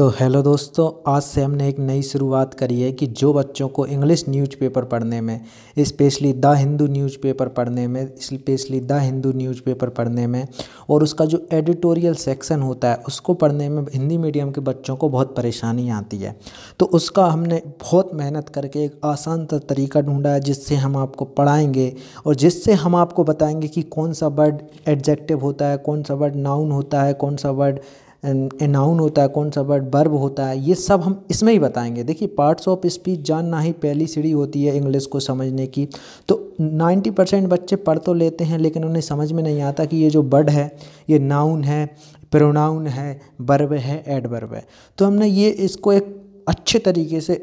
तो हेलो दोस्तों आज से हमने एक नई शुरुआत करी है कि जो बच्चों को इंग्लिश न्यूज़पेपर पढ़ने में स्पेशली द हिंदू न्यूज़पेपर पढ़ने में स्पेशली द हिंदू न्यूज़पेपर पढ़ने में और उसका जो एडिटोरियल सेक्शन होता है उसको पढ़ने में हिंदी मीडियम के बच्चों को बहुत परेशानी आती है तो उसका हमने बहुत मेहनत करके एक आसान तरीका ढूँढा है जिससे हम आपको पढ़ाएँगे और जिससे हम आपको बताएँगे कि कौन सा वर्ड एडजेक्टिव होता है कौन सा वर्ड नाउन होता है कौन सा वर्ड एनाउन नाउन होता है कौन सा वर्ड बर्ब होता है ये सब हम इसमें ही बताएंगे देखिए पार्ट्स ऑफ स्पीच जानना ही पहली सीढ़ी होती है इंग्लिश को समझने की तो 90 परसेंट बच्चे पढ़ तो लेते हैं लेकिन उन्हें समझ में नहीं आता कि ये जो वर्ड है ये नाउन है प्रोनाउन है बर्ब है एडबर्ब है तो हमने ये इसको एक अच्छे तरीके से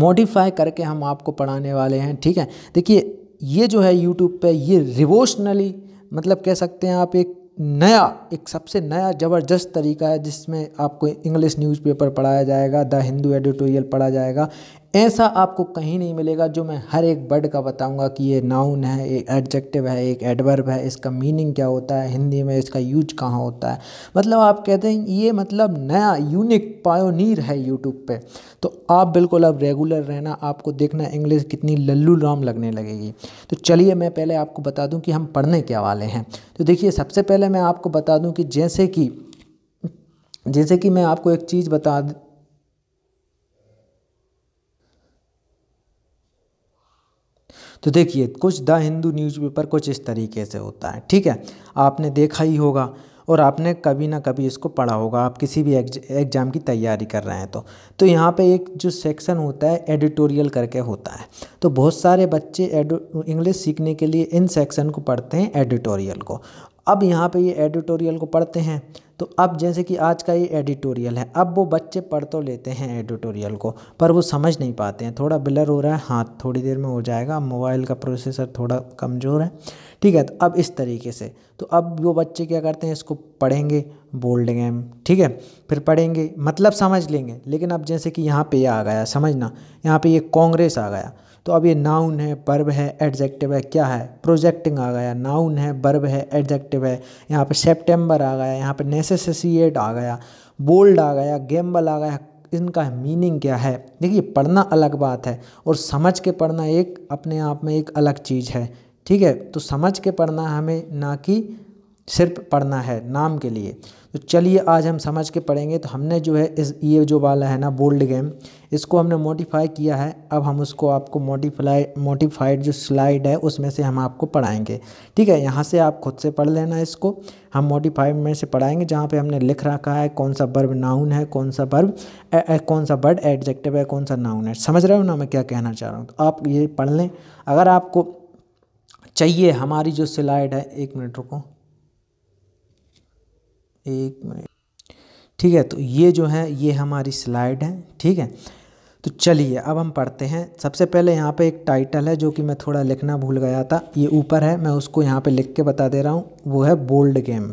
मॉडिफाई करके हम आपको पढ़ाने वाले हैं ठीक है देखिए ये जो है यूट्यूब पर ये रिवोशनली मतलब कह सकते हैं आप एक नया एक सबसे नया ज़बरदस्त तरीका है जिसमें आपको इंग्लिश न्यूज़पेपर पढ़ाया जाएगा द हिंदू एडिटोरियल पढ़ा जाएगा ऐसा आपको कहीं नहीं मिलेगा जो मैं हर एक वर्ड का बताऊंगा कि ये नाउन है एक एडजेक्टिव है एक एडवर्ब है इसका मीनिंग क्या होता है हिंदी में इसका यूज कहाँ होता है मतलब आप कहते हैं ये मतलब नया यूनिक पायोनीर है यूट्यूब पे तो आप बिल्कुल अब रेगुलर रहना आपको देखना इंग्लिश कितनी लल्लू राम लगने लगेगी तो चलिए मैं पहले आपको बता दूँ कि हम पढ़ने क्या वाले हैं तो देखिए सबसे पहले मैं आपको बता दूँ कि जैसे कि जैसे कि मैं आपको एक चीज़ बता तो देखिए कुछ द हिंदू न्यूज़पेपर कुछ इस तरीके से होता है ठीक है आपने देखा ही होगा और आपने कभी ना कभी इसको पढ़ा होगा आप किसी भी एग्ज़ाम की तैयारी कर रहे हैं तो तो यहाँ पे एक जो सेक्शन होता है एडिटोरियल करके होता है तो बहुत सारे बच्चे इंग्लिश सीखने के लिए इन सेक्शन को पढ़ते हैं एडिटोरियल को अब यहाँ पे ये एडिटोरियल को पढ़ते हैं तो अब जैसे कि आज का ये एडिटोरियल है अब वो बच्चे पढ़ तो लेते हैं एडिटोरियल को पर वो समझ नहीं पाते हैं थोड़ा ब्लर हो रहा है हाथ थोड़ी देर में हो जाएगा मोबाइल का प्रोसेसर थोड़ा कमज़ोर है ठीक है तो अब इस तरीके से तो अब वो बच्चे क्या करते हैं इसको पढ़ेंगे बोल्ड गेम ठीक है फिर पढ़ेंगे मतलब समझ लेंगे लेकिन अब जैसे कि यहाँ पर ये आ गया समझना यहाँ पर ये कांग्रेस आ गया तो अब ये नाउन है बर्ब है एडजेक्टिव है क्या है प्रोजेक्टिंग आ गया नाउन है बर्ब है एडजेक्टिव है यहाँ पे सेप्टेम्बर आ गया यहाँ पे नेसेसिएट आ गया बोल्ड आ गया गेम्बल आ गया इनका मीनिंग क्या है देखिए पढ़ना अलग बात है और समझ के पढ़ना एक अपने आप में एक अलग चीज़ है ठीक है तो समझ के पढ़ना हमें ना कि सिर्फ पढ़ना है नाम के लिए तो चलिए आज हम समझ के पढ़ेंगे तो हमने जो है इस ये जो वाला है ना बोल्ड गेम इसको हमने मोडिफाई किया है अब हम उसको आपको मोडिफाई मोडिफाइड जो स्लाइड है उसमें से हम आपको पढ़ाएंगे ठीक है यहाँ से आप खुद से पढ़ लेना इसको हम मोडिफाइड में से पढ़ाएंगे जहाँ पे हमने लिख रखा है कौन सा बर्ब नाउन है कौन सा बर्ब कौन सा बर्ड एडजेक्टिव है कौन सा नाउन है समझ रहे हो ना मैं क्या कहना चाह रहा हूँ तो आप ये पढ़ लें अगर आपको चाहिए हमारी जो स्लाइड है एक मिनट रुको एक मिनट ठीक है तो ये जो है ये हमारी स्लाइड है ठीक है तो चलिए अब हम पढ़ते हैं सबसे पहले यहाँ पे एक टाइटल है जो कि मैं थोड़ा लिखना भूल गया था ये ऊपर है मैं उसको यहाँ पे लिख के बता दे रहा हूँ वो है बोल्ड गेम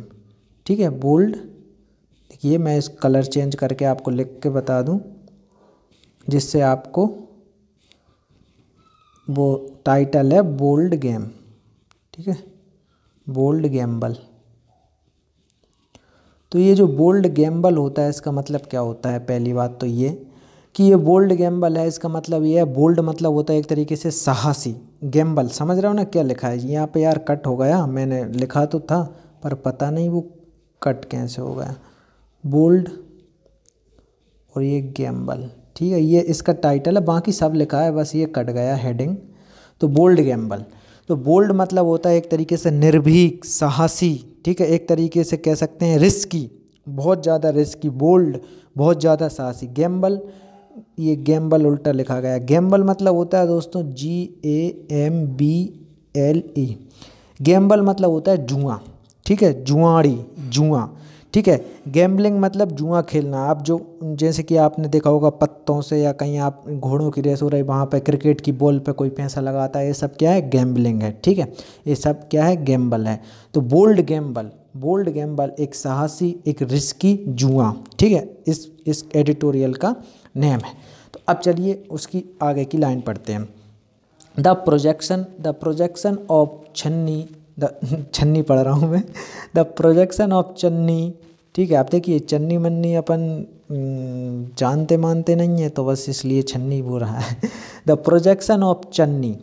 ठीक है बोल्ड देखिए मैं इस कलर चेंज करके आपको लिख के बता दूँ जिससे आपको वो टाइटल है बोल्ड गेम ठीक है बोल्ड गेम्बल तो ये जो बोल्ड गैम्बल होता है इसका मतलब क्या होता है पहली बात तो ये कि ये बोल्ड गैम्बल है इसका मतलब ये है बोल्ड मतलब होता है एक तरीके से साहसी गैम्बल समझ रहे हो ना क्या लिखा है यहाँ पे यार कट हो गया मैंने लिखा तो था पर पता नहीं वो कट कैसे हो गया बोल्ड और ये गैम्बल ठीक है ये इसका टाइटल है बाकी सब लिखा है बस ये कट गया हेडिंग तो बोल्ड गैम्बल तो बोल्ड मतलब होता है एक तरीके से निर्भीक साहसी ठीक है एक तरीके से कह सकते हैं रिस्की बहुत ज़्यादा रिस्की बोल्ड बहुत ज़्यादा साहसी गैम्बल ये गैम्बल उल्टा लिखा गया गैम्बल मतलब होता है दोस्तों G A M B L E gamble मतलब होता है जुआ ठीक है जुआड़ी जुआ ठीक है गैम्बलिंग मतलब जुआ खेलना आप जो जैसे कि आपने देखा होगा पत्तों से या कहीं आप घोड़ों की रेस हो रही वहाँ पर क्रिकेट की बॉल पे कोई पैसा लगाता है ये सब क्या है गैम्बलिंग है ठीक है ये सब क्या है गैम्बल है तो बोल्ड गैम्बल बोल्ड गैम्बल एक साहसी एक रिस्की जुआ ठीक है इस इस एडिटोरियल का नेम है तो अब चलिए उसकी आगे की लाइन पढ़ते हैं the projection the projection of Channi the Channi पढ़ रहा हूँ मैं द प्रोजेक्शन ऑफ चन्नी ठीक है आप देखिए चन्नी मन्नी अपन जानते मानते नहीं है तो बस इसलिए छन्नी बो रहा है the projection of Channi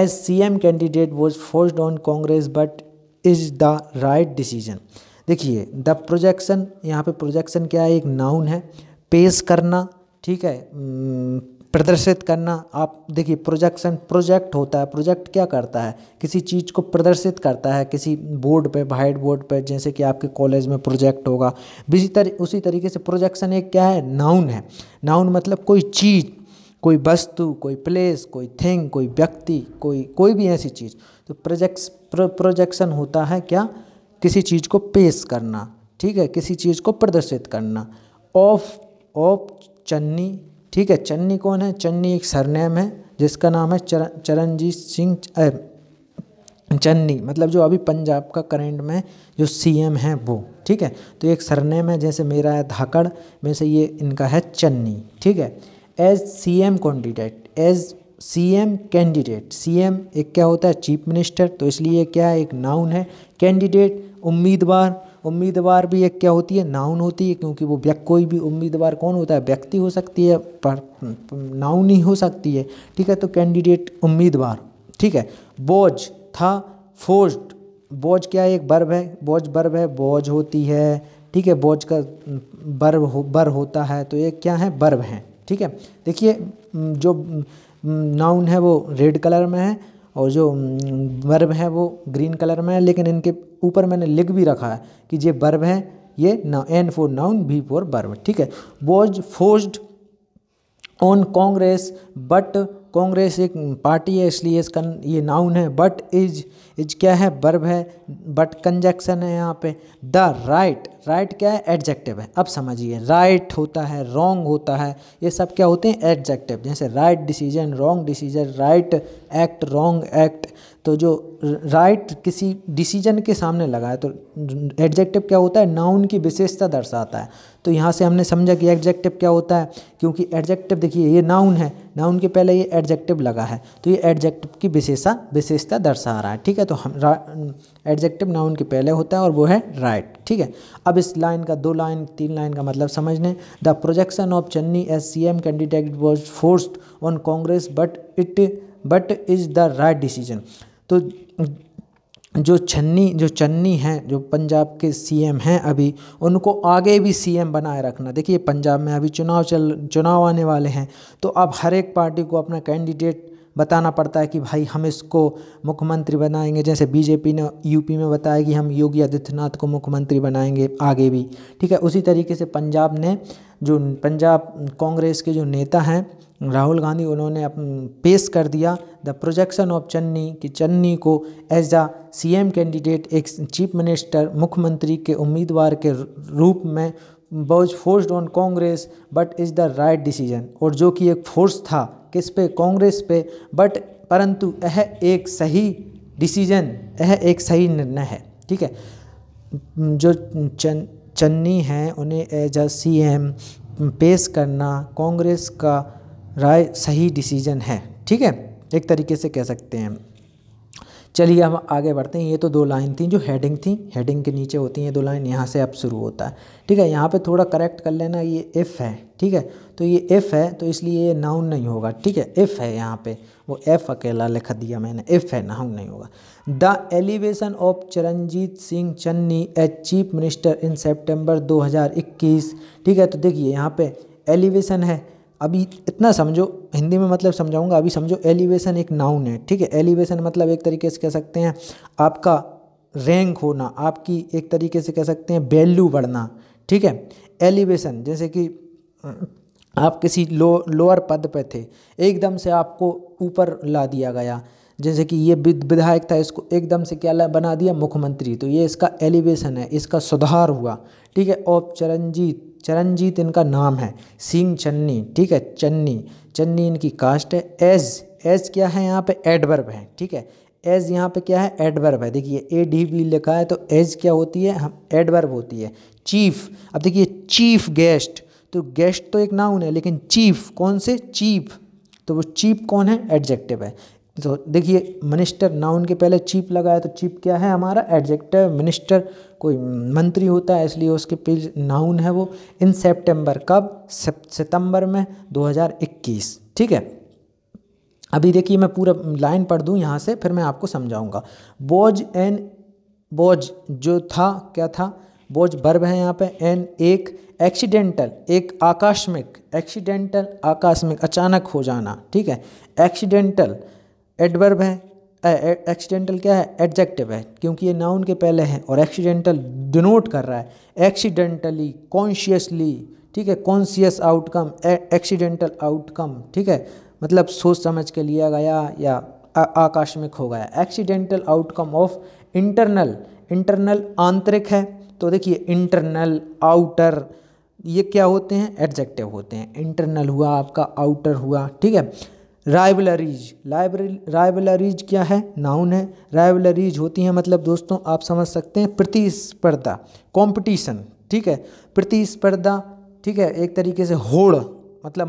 as C M candidate was forced on Congress but is the right decision देखिए द प्रोजेक्शन यहाँ पे प्रोजेक्शन क्या है एक नाउन है पेश करना ठीक है प्रदर्शित करना आप देखिए प्रोजेक्शन प्रोजेक्ट होता है प्रोजेक्ट क्या करता है किसी चीज़ को प्रदर्शित करता है किसी बोर्ड पे वाइट बोर्ड पे जैसे कि आपके कॉलेज में प्रोजेक्ट होगा इसी तरी, उसी तरीके से प्रोजेक्शन एक क्या है नाउन है नाउन मतलब कोई चीज़ कोई वस्तु कोई प्लेस कोई थिंग कोई व्यक्ति कोई कोई भी ऐसी चीज़ तो प्रोजेक्स प्रोजेक्शन होता है क्या किसी चीज़ को पेश करना ठीक है किसी चीज़ को प्रदर्शित करना ऑफ ऑफ चन्नी ठीक है चन्नी कौन है चन्नी एक सरनेम है जिसका नाम है चर, चरणजीत सिंह चन्नी मतलब जो अभी पंजाब का करंट में जो सीएम है वो ठीक है तो एक सरनेम है जैसे मेरा है धाकड़ में से ये इनका है चन्नी ठीक है as C M candidate as C M candidate C M एक क्या होता है चीफ मिनिस्टर तो इसलिए क्या है एक नाउन है कैंडिडेट उम्मीदवार उम्मीदवार भी एक क्या होती है नाउन होती है क्योंकि वो व्यक्ति कोई भी उम्मीदवार कौन होता है व्यक्ति हो सकती है पर नाउन ही हो सकती है ठीक है तो कैंडिडेट उम्मीदवार ठीक है बोझ था फोर्ज बोझ क्या है एक बर्ब है बोझ बर्ब है बोझ होती है ठीक है बोझ का बर्ब हो बर होता है तो ये क्या है बर्ब है ठीक है देखिए जो नाउन है वो रेड कलर में है और जो वर्ब है वो ग्रीन कलर में है लेकिन इनके ऊपर मैंने लिख भी रखा है कि ये वर्ब है ये ना N for noun V for verb ठीक है was forced on Congress but Congress एक पार्टी है इसलिए इसका ये नाउन है बट इज इज क्या है वर्ब है बट कंजक्शन है यहाँ पे द राइट राइट क्या है एडजेक्टिव है अब समझिए राइट right होता है रॉन्ग होता है ये सब क्या होते हैं एडजेक्टिव जैसे right decision wrong decision right act wrong act तो जो राइट right किसी डिसीजन के सामने लगा है तो एडजेक्टिव क्या होता है नाउन की विशेषता दर्शाता है तो यहाँ से हमने समझा कि एडजेक्टिव क्या होता है क्योंकि एडजेक्टिव देखिए ये नाउन है नाउन के पहले ये एडजेक्टिव लगा है तो ये एडजेक्टिव की विशेषता विशेषता दर्शा रहा है ठीक है तो हम एडजेक्टिव नाउन के पहले होता है और वो है राइट right, ठीक है अब इस लाइन का दो लाइन तीन लाइन का मतलब समझ लें the projection of Channi as C M candidate was forced on Congress but it but is the right decision तो जो छन्नी जो चन्नी हैं जो पंजाब के सीएम हैं अभी उनको आगे भी सीएम बनाए रखना देखिए पंजाब में अभी चुनाव चल चुनाव आने वाले हैं तो अब हर एक पार्टी को अपना कैंडिडेट बताना पड़ता है कि भाई हम इसको मुख्यमंत्री बनाएंगे जैसे बीजेपी ने यूपी में बताया कि हम योगी आदित्यनाथ को मुख्यमंत्री बनाएंगे आगे भी ठीक है उसी तरीके से पंजाब ने जो पंजाब कांग्रेस के जो नेता हैं राहुल गांधी उन्होंने पेश कर दिया द प्रोजेक्शन ऑफ चन्नी कि चन्नी को एज अ सी कैंडिडेट एक चीफ मिनिस्टर मुख्यमंत्री के उम्मीदवार के रूप में was forced on Congress but is the right decision और जो कि एक फोर्स था किस पे कांग्रेस पे बट परंतु यह एक सही डिसीजन यह एक सही निर्णय है ठीक है जो चन चन्नी हैं उन्हें एज अ सी एम पेश करना कांग्रेस का राय सही डिसीजन है ठीक है एक तरीके से कह सकते हैं चलिए हम आगे बढ़ते हैं ये तो दो लाइन थी जो हेडिंग थी हेडिंग के नीचे होती हैं दो लाइन यहाँ से अब शुरू होता है ठीक है यहाँ पे थोड़ा करेक्ट कर लेना ये इफ़ है ठीक है तो ये इफ़ है तो इसलिए ये नाउन नहीं होगा ठीक है इफ़ है यहाँ पे वो एफ़ अकेला लिख दिया मैंने इफ़ है नाउन नहीं होगा the elevation of Charanjit Singh Channi as chief minister in September दो ठीक है तो देखिए यहाँ पे एलिवेशन है अभी इतना समझो हिंदी में मतलब समझाऊंगा अभी समझो एलिवेशन एक नाउन है ठीक है एलिवेशन मतलब एक तरीके से कह सकते हैं आपका रैंक होना आपकी एक तरीके से कह सकते हैं वैल्यू बढ़ना ठीक है एलिवेशन जैसे कि आप किसी लो लोअर पद पे थे एकदम से आपको ऊपर ला दिया गया जैसे कि ये विधायक था इसको एकदम से क्या बना दिया मुख्यमंत्री तो ये इसका एलिवेशन है इसका सुधार हुआ ठीक है औपचरंजित चरणजीत इनका नाम है सिंह चन्नी ठीक है चन्नी चन्नी इनकी कास्ट है एज एज क्या है यहाँ पे एडवर्ब है ठीक है एज यहाँ पे क्या है एडवर्ब है देखिए ए डी बी लिखा है तो एज क्या होती है हम एडवर्ब होती है चीफ अब देखिए चीफ गेस्ट तो गेस्ट तो एक नाउन है लेकिन चीफ कौन से चीफ तो वो चीफ कौन है एडजेक्टिव है तो देखिए मिनिस्टर नाउन के पहले चीप लगा है तो चीप क्या है हमारा एडजेक्टिव मिनिस्टर कोई मंत्री होता है इसलिए उसके पेज नाउन है वो इन सितंबर कब सितंबर में 2021 ठीक है अभी देखिए मैं पूरा लाइन पढ़ दूँ यहाँ से फिर मैं आपको समझाऊँगा बोझ एन बोझ जो था क्या था बोझ बर्ब है यहाँ पे एन एक एक्सीडेंटल एक आकस्मिक एक्सीडेंटल आकस्मिक अचानक हो जाना ठीक है एक्सीडेंटल एडवर्ब है एक्सीडेंटल क्या है एडजेक्टिव है क्योंकि ये नाउन के पहले हैं और एक्सीडेंटल डिनोट कर रहा है एक्सीडेंटली कॉन्शियसली ठीक है कॉन्शियस आउटकम एक्सीडेंटल आउटकम ठीक है मतलब सोच समझ के लिया गया या आकस्मिक हो गया accidental outcome of internal internal आंतरिक है तो देखिए इंटरनल आउटर ये क्या होते हैं एडजेक्टिव होते हैं इंटरनल हुआ आपका आउटर हुआ ठीक है राइवलरीज लाइब्रेरी राइवलरीज क्या है नाउन है राइवलरीज होती हैं मतलब दोस्तों आप समझ सकते हैं प्रतिस्पर्धा कंपटीशन ठीक है प्रतिस्पर्धा ठीक है एक तरीके से होड़ मतलब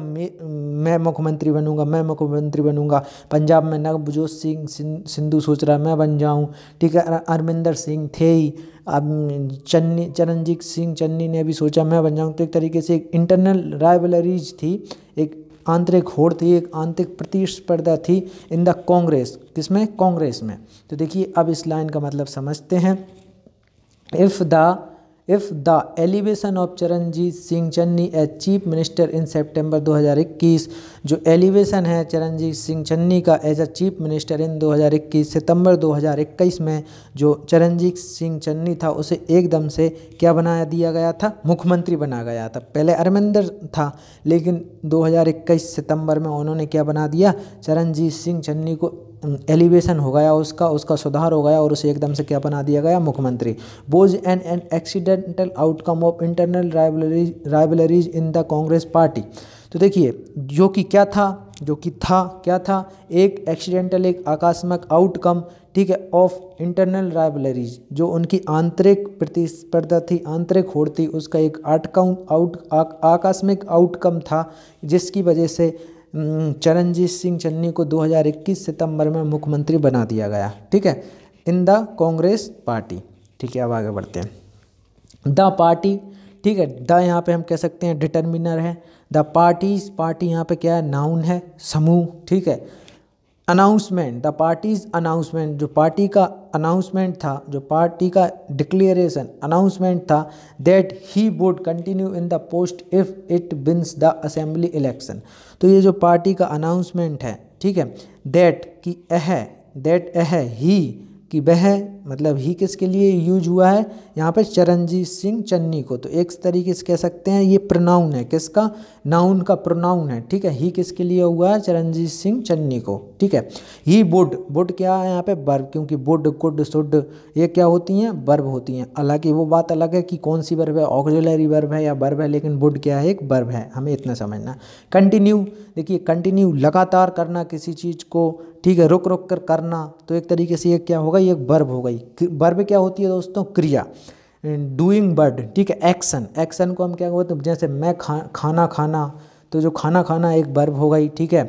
मैं मुख्यमंत्री बनूंगा मैं मुख्यमंत्री बनूंगा पंजाब में नवजोत सिंह सिंधु सोच रहा मैं बन जाऊं ठीक है अरमिंदर सिंह थे ही अब चन्नी चरणजीत सिंह चन्नी ने भी सोचा मैं बन जाऊं तो एक तरीके से एक इंटरनल राइवलरीज थी एक आंतरिक होड़ थी एक आंतरिक प्रतिस्पर्धा थी इन द कांग्रेस किसमें कांग्रेस में तो देखिए अब इस लाइन का मतलब समझते हैं if the if the elevation of Charanjit Singh Channi as chief minister in हज़ार 2021 जो एलिवेशन है चरणजीत सिंह चन्नी का as a chief minister in 2021 सितंबर 2021 में जो चरणजीत सिंह चन्नी था उसे एकदम से क्या बना दिया गया था मुख्यमंत्री बना गया था पहले अरमिंदर था लेकिन 2021 सितंबर में उन्होंने क्या बना दिया चरणजीत सिंह चन्नी को एलिवेशन हो गया उसका उसका सुधार हो गया और उसे एकदम से क्या बना दिया गया मुख्यमंत्री was an an accidental outcome of internal rivalries rivalries in the Congress party तो देखिए जो कि क्या था जो कि था क्या था एक एक्सीडेंटल एक आकस्मक आउटकम ठीक है ऑफ इंटरनल राइवलरीज जो उनकी आंतरिक प्रतिस्पर्धा थी आंतरिक होड़ थी उसका एक आउटकाउंट आउट आकस्मिक आउटकम था जिसकी वजह से हम्म, चरणजीत सिंह चन्नी को 2021 सितंबर में मुख्यमंत्री बना दिया गया ठीक है इन द कांग्रेस पार्टी ठीक है अब आगे बढ़ते हैं द पार्टी ठीक है द यहाँ पे हम कह सकते हैं डिटर्मिनर है द पार्टीज पार्टी यहाँ पे क्या है नाउन है समूह ठीक है अनाउंसमेंट द पार्टीज अनाउंसमेंट जो पार्टी का अनाउंसमेंट था जो पार्टी का डिक्लेरेशन अनाउंसमेंट था that he would continue in the post if it wins the assembly election तो ये जो पार्टी का अनाउंसमेंट है ठीक है दैट कि अह दैट अह ही कि वह मतलब ही किसके लिए यूज हुआ है यहाँ पर चरणजीत सिंह चन्नी को तो एक तरीके से कह सकते हैं ये प्रोनाउन है किसका नाउन का प्रोनाउन है ठीक है ही किसके लिए हुआ है चरणजीत सिंह चन्नी को ठीक है ही बुड बुड क्या है यहाँ पे बर्ब क्योंकि बुड कुड सुड ये क्या होती हैं बर्ब होती हैं हालांकि वो बात अलग है कि कौन सी बर्ब है ऑक्जिलरी बर्ब है या बर्ब है लेकिन बुड क्या है एक बर्ब है हमें इतना समझना कंटिन्यू देखिए कंटिन्यू लगातार करना किसी चीज़ को ठीक है रुक रुक कर करना तो एक तरीके से ये क्या होगा ये एक बर्ब होगा भाई वर्ब क्या होती है दोस्तों क्रिया डूइंग बर्ड ठीक है एक्शन एक्शन को हम क्या बोलते हैं जैसे मैं खा खाना खाना तो जो खाना खाना एक बर्ब हो गई ठीक है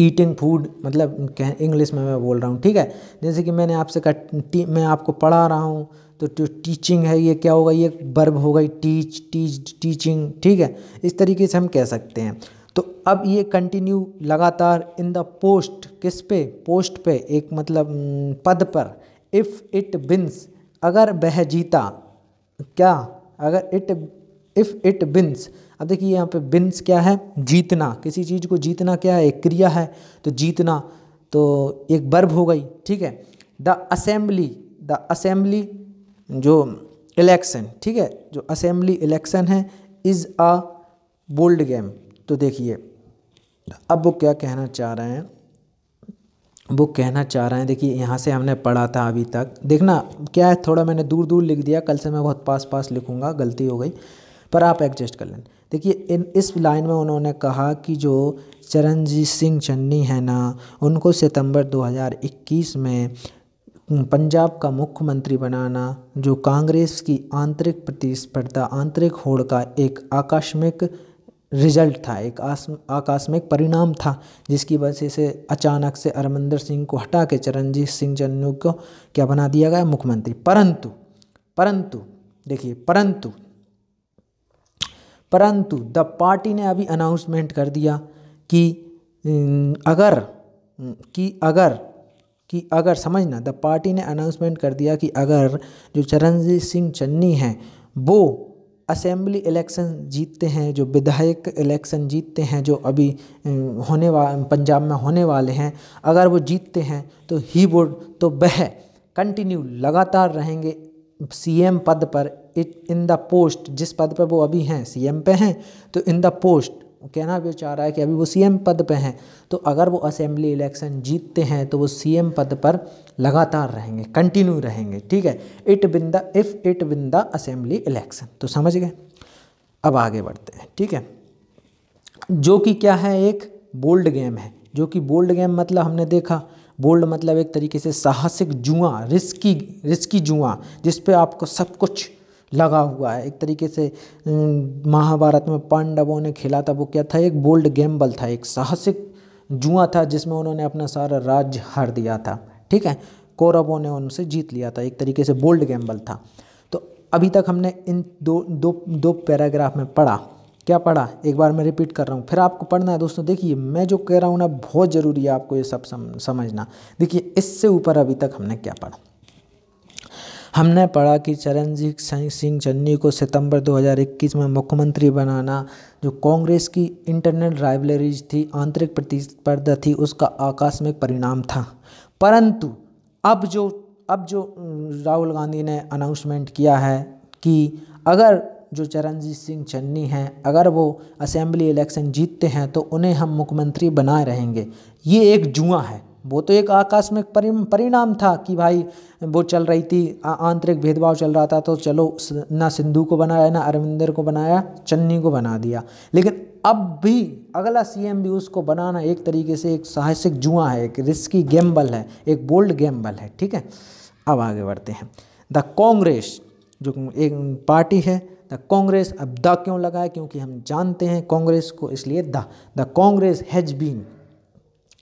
ईटिंग hmm, फूड मतलब इंग्लिश में मैं बोल रहा हूँ ठीक है जैसे कि मैंने आपसे कहा मैं आपको पढ़ा रहा हूँ तो जो टीचिंग है ये क्या होगा ये बर्ब हो गई टीच टीच टीचिंग ठीक है इस तरीके से हम कह सकते हैं तो अब ये कंटिन्यू लगातार इन द पोस्ट किस पे पोस्ट पे एक मतलब हम्म, पद पर इफ़ इट बिन्स अगर वह जीता क्या अगर इट इफ़ इट बिन्स अब देखिए यहाँ पे बिन्स क्या है जीतना किसी चीज़ को जीतना क्या है एक क्रिया है तो जीतना तो एक बर्ब हो गई ठीक है द असेंबली द असेंबली जो इलेक्शन ठीक है जो असेंबली इलेक्शन है इज़ अ बोल्ड गेम तो देखिए अब वो क्या कहना चाह रहे हैं वो कहना चाह रहे हैं देखिए यहाँ से हमने पढ़ा था अभी तक देखना क्या है थोड़ा मैंने दूर दूर लिख दिया कल से मैं बहुत पास पास लिखूँगा गलती हो गई पर आप एडजस्ट कर लें देखिए इन इस लाइन में उन्होंने कहा कि जो चरणजीत सिंह चन्नी है ना उनको सितंबर 2021 में पंजाब का मुख्यमंत्री बनाना जो कांग्रेस की आंतरिक प्रतिस्पर्धा आंतरिक होड़ का एक आकस्मिक रिजल्ट था एक आस आकस्मिक परिणाम था जिसकी वजह से अचानक से अरमंदर सिंह को हटा के चरणजीत सिंह चन्नू को क्या बना दिया गया मुख्यमंत्री परंतु परंतु देखिए परंतु परंतु द पार्टी ने अभी अनाउंसमेंट कर दिया कि अगर कि अगर कि अगर समझना द पार्टी ने अनाउंसमेंट कर दिया कि अगर जो चरणजीत सिंह चन्नी हैं वो असेंबली इलेक्शन जीतते हैं जो विधायक इलेक्शन जीतते हैं जो अभी होने वा पंजाब में होने वाले हैं अगर वो जीतते हैं तो ही वुड तो वह कंटिन्यू लगातार रहेंगे सीएम पद पर इन द पोस्ट जिस पद पर वो अभी हैं सीएम पे हैं तो इन द पोस्ट कहना भी चाह रहा है कि अभी वो सीएम पद पे हैं तो अगर वो असेंबली इलेक्शन जीतते हैं तो वो सीएम पद पर लगातार रहेंगे कंटिन्यू रहेंगे ठीक है it win the if it win the assembly election तो समझ गए अब आगे बढ़ते हैं ठीक है जो कि क्या है एक बोल्ड गेम है जो कि बोल्ड गेम मतलब हमने देखा बोल्ड मतलब एक तरीके से साहसिक जुआ रिस्की रिस्की जुआ जिसपे आपको सब कुछ लगा हुआ है एक तरीके से महाभारत में पांडवों ने खेला था वो क्या था एक बोल्ड गेम्बल था एक साहसिक जुआ था जिसमें उन्होंने अपना सारा राज्य हार दिया था ठीक है कौरवों ने उनसे जीत लिया था एक तरीके से बोल्ड गैम्बल था तो अभी तक हमने इन दो दो दो पैराग्राफ में पढ़ा क्या पढ़ा एक बार मैं रिपीट कर रहा हूँ फिर आपको पढ़ना है दोस्तों देखिए मैं जो कह रहा हूँ ना बहुत ज़रूरी है आपको ये सब समझना देखिए इससे ऊपर अभी तक हमने क्या पढ़ा हमने पढ़ा कि चरणजीत सिंह चन्नी को सितंबर 2021 में मुख्यमंत्री बनाना जो कांग्रेस की इंटरनल राइवलरीज थी आंतरिक प्रतिस्पर्धा थी उसका आकस्मिक परिणाम था परंतु अब जो अब जो राहुल गांधी ने अनाउंसमेंट किया है कि अगर जो चरणजीत सिंह चन्नी हैं अगर वो असेंबली इलेक्शन जीतते हैं तो उन्हें हम मुख्यमंत्री बनाए रहेंगे ये एक जुआ है वो तो एक आकस्मिक परिणाम था कि भाई वो चल रही थी आंतरिक भेदभाव चल रहा था तो चलो ना सिंधु को बनाया ना अरविंदर को बनाया चन्नी को बना दिया लेकिन अब भी अगला सीएम भी उसको बनाना एक तरीके से एक साहसिक जुआ है एक रिस्की गेम्बल है एक बोल्ड गेम्बल है ठीक है अब आगे बढ़ते हैं द कांग्रेस जो एक पार्टी है द कांग्रेस अब द क्यों लगा है क्योंकि हम जानते हैं कांग्रेस को इसलिए the the Congress has been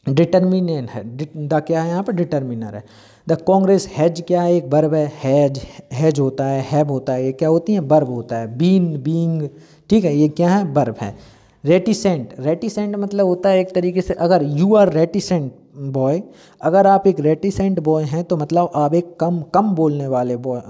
determined है द क्या है यहाँ पर डिटर्मिनर है द कांग्रेस हैज क्या है एक बर्ब है हैज हैज होता है हैब होता है ये क्या होती है बर्ब होता है बीन बींग ठीक है ये क्या है बर्ब है रेटिसेंट रेटिसेंट मतलब होता है एक तरीके से अगर यू आर रेटिसेंट बॉय अगर आप एक रेटिसेंट बॉय हैं तो मतलब आप एक कम कम बोलने वाले बॉय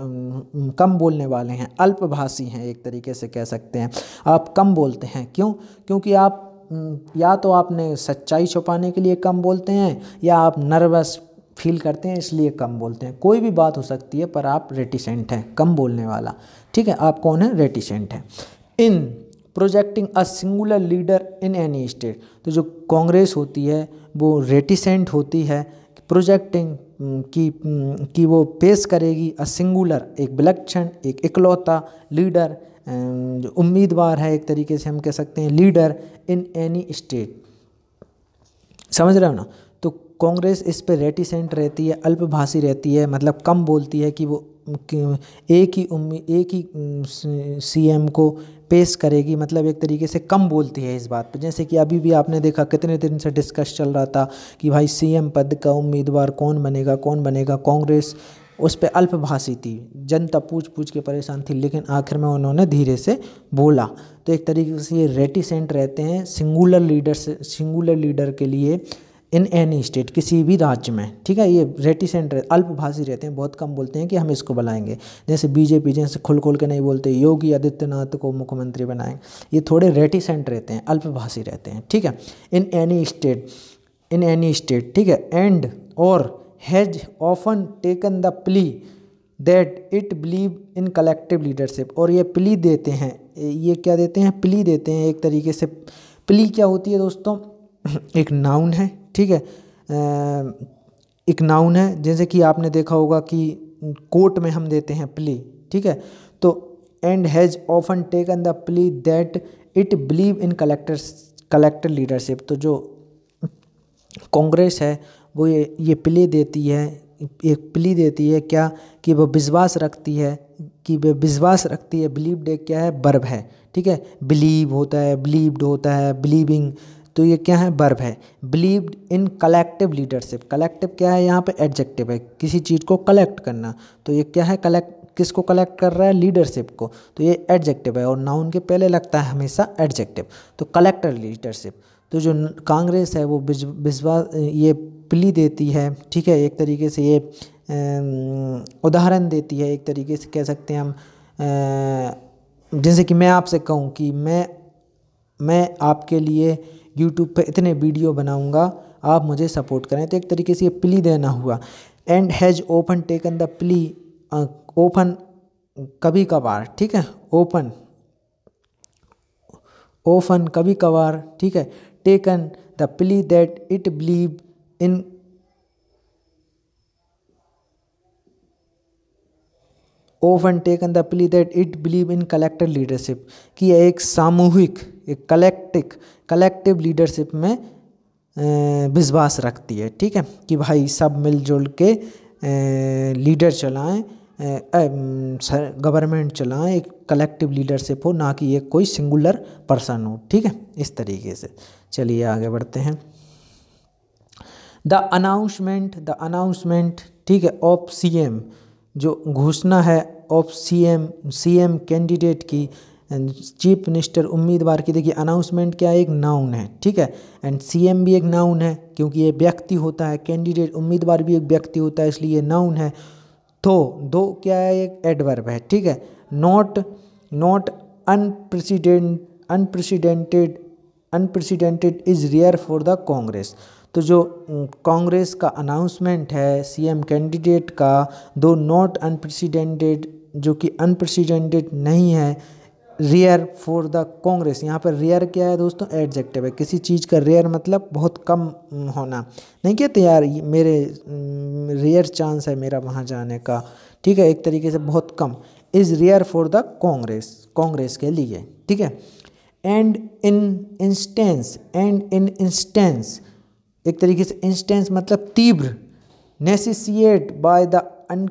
कम बोलने वाले हैं अल्पभाषी हैं एक तरीके से कह सकते हैं आप कम बोलते हैं क्यों क्योंकि आप हम्म, या तो आपने सच्चाई छुपाने के लिए कम बोलते हैं या आप नर्वस फील करते हैं इसलिए कम बोलते हैं कोई भी बात हो सकती है पर आप रेटिसेंट हैं कम बोलने वाला ठीक है आप कौन है रेटिसेंट हैं in projecting a singular leader in any state तो जो कांग्रेस होती है वो रेटिसेंट होती है प्रोजेक्टिंग हम्म, की हम्म, कि वो पेश करेगी अ सिंगुलर एक विलक्षण एक इकलौता लीडर जो उम्मीदवार है एक तरीके से हम कह सकते हैं लीडर इन एनी स्टेट समझ रहे हो ना तो कांग्रेस इस पर रेटिसेंट रहती है अल्पभाषी रहती है मतलब कम बोलती है कि वो एक ही उम्मीद एक ही सीएम को पेश करेगी मतलब एक तरीके से कम बोलती है इस बात पे जैसे कि अभी भी आपने देखा कितने दिन से डिस्कस चल रहा था कि भाई सीएम पद का उम्मीदवार कौन बनेगा कौन बनेगा कांग्रेस उस पर अल्पभाषी थी जनता पूछ पूछ के परेशान थी लेकिन आखिर में उन्होंने धीरे से बोला तो एक तरीके से ये रेटिसेंट रहते हैं सिंगुलर लीडर से सिंगुलर लीडर के लिए इन एनी स्टेट किसी भी राज्य में ठीक है ये रेटिसेंट रह, अल्पभाषी रहते हैं बहुत कम बोलते हैं कि हम इसको बनाएंगे जैसे बीजेपी जैसे खुल खुल के नहीं बोलते योगी आदित्यनाथ को मुख्यमंत्री बनाएंगे ये थोड़े रेटिसेंट रहते हैं अल्पभाषी रहते हैं ठीक है in any state in any state ठीक है एंड और has often taken the plea that it believe in collective leadership और ये प्ली देते हैं ये क्या देते हैं प्ली देते हैं एक तरीके से प्ली क्या होती है दोस्तों एक नाउन है ठीक है एक नाउन है जैसे कि आपने देखा होगा कि कोर्ट में हम देते हैं प्ली ठीक है तो and has often taken the plea that it believe in collector collector leadership तो जो कांग्रेस है वो ये ये प्ले देती है एक प्ली देती है क्या कि वो विश्वास रखती है कि वे विश्वास रखती है बिलीव डे क्या है बर्ब है ठीक है बिलीव होता है बिलीव्ड होता है बिलीविंग तो ये क्या है बर्ब है believed in collective leadership collective क्या है यहाँ पे एडजेक्टिव है किसी चीज़ को कलेक्ट करना तो ये क्या है कलेक्ट किसको कलेक्ट कर रहा है लीडरशिप को तो ये एडजेक्टिव है और नाउन के पहले लगता है हमेशा एडजेक्टिव तो कलेक्टर लीडरशिप तो जो कांग्रेस है वो विश्वास ये पिली देती है ठीक है एक तरीके से ये उदाहरण देती है एक तरीके से कह सकते हैं हम जैसे कि मैं आपसे कहूँ कि मैं मैं आपके लिए यूट्यूब पे इतने वीडियो बनाऊँगा आप मुझे सपोर्ट करें तो एक तरीके से ये प्ली देना हुआ and has open taken the plea open कभी कभार ठीक है ओपन ओपन कभी कभार ठीक है taken the plea that it believe in often taken the plea that it believe in collective leadership ki यह एक सामूहिक एक collective कलेक्टिव लीडरशिप में विश्वास रखती है ठीक है कि भाई सब मिलजुल के लीडर चलाएं गवर्नमेंट चलाएं एक कलेक्टिव लीडरशिप हो ना कि एक कोई सिंगुलर पर्सन हो ठीक है इस तरीके से चलिए आगे बढ़ते हैं द अनाउंसमेंट द अनाउंसमेंट ठीक है ऑफ सीएम जो घोषणा है ऑफ सीएम सीएम कैंडिडेट की चीफ मिनिस्टर उम्मीदवार की देखिए अनाउंसमेंट क्या है एक नाउन है ठीक है एंड सीएम भी एक नाउन है क्योंकि ये व्यक्ति होता है कैंडिडेट उम्मीदवार भी एक व्यक्ति होता है इसलिए ये नाउन है दो तो दो क्या है एक एडवर्ब है ठीक है not not unprecedent unprecedented unprecedented is rare for the Congress तो जो कांग्रेस का अनाउंसमेंट है सीएम कैंडिडेट का दो नॉट अनप्रेसिडेंटेड जो कि अनप्रेसिडेंटेड नहीं है रेयर फॉर द कांग्रेस यहाँ पर रेयर क्या है दोस्तों एडजेक्टिव है किसी चीज़ का रेयर मतलब बहुत कम होना नहीं कहते यार मेरे रेयर चांस है मेरा वहाँ जाने का ठीक है एक तरीके से बहुत कम is rare for the Congress Congress के लिए ठीक है and in instance and in instance एक तरीके से इंस्टेंस मतलब तीव्र necessitate by the an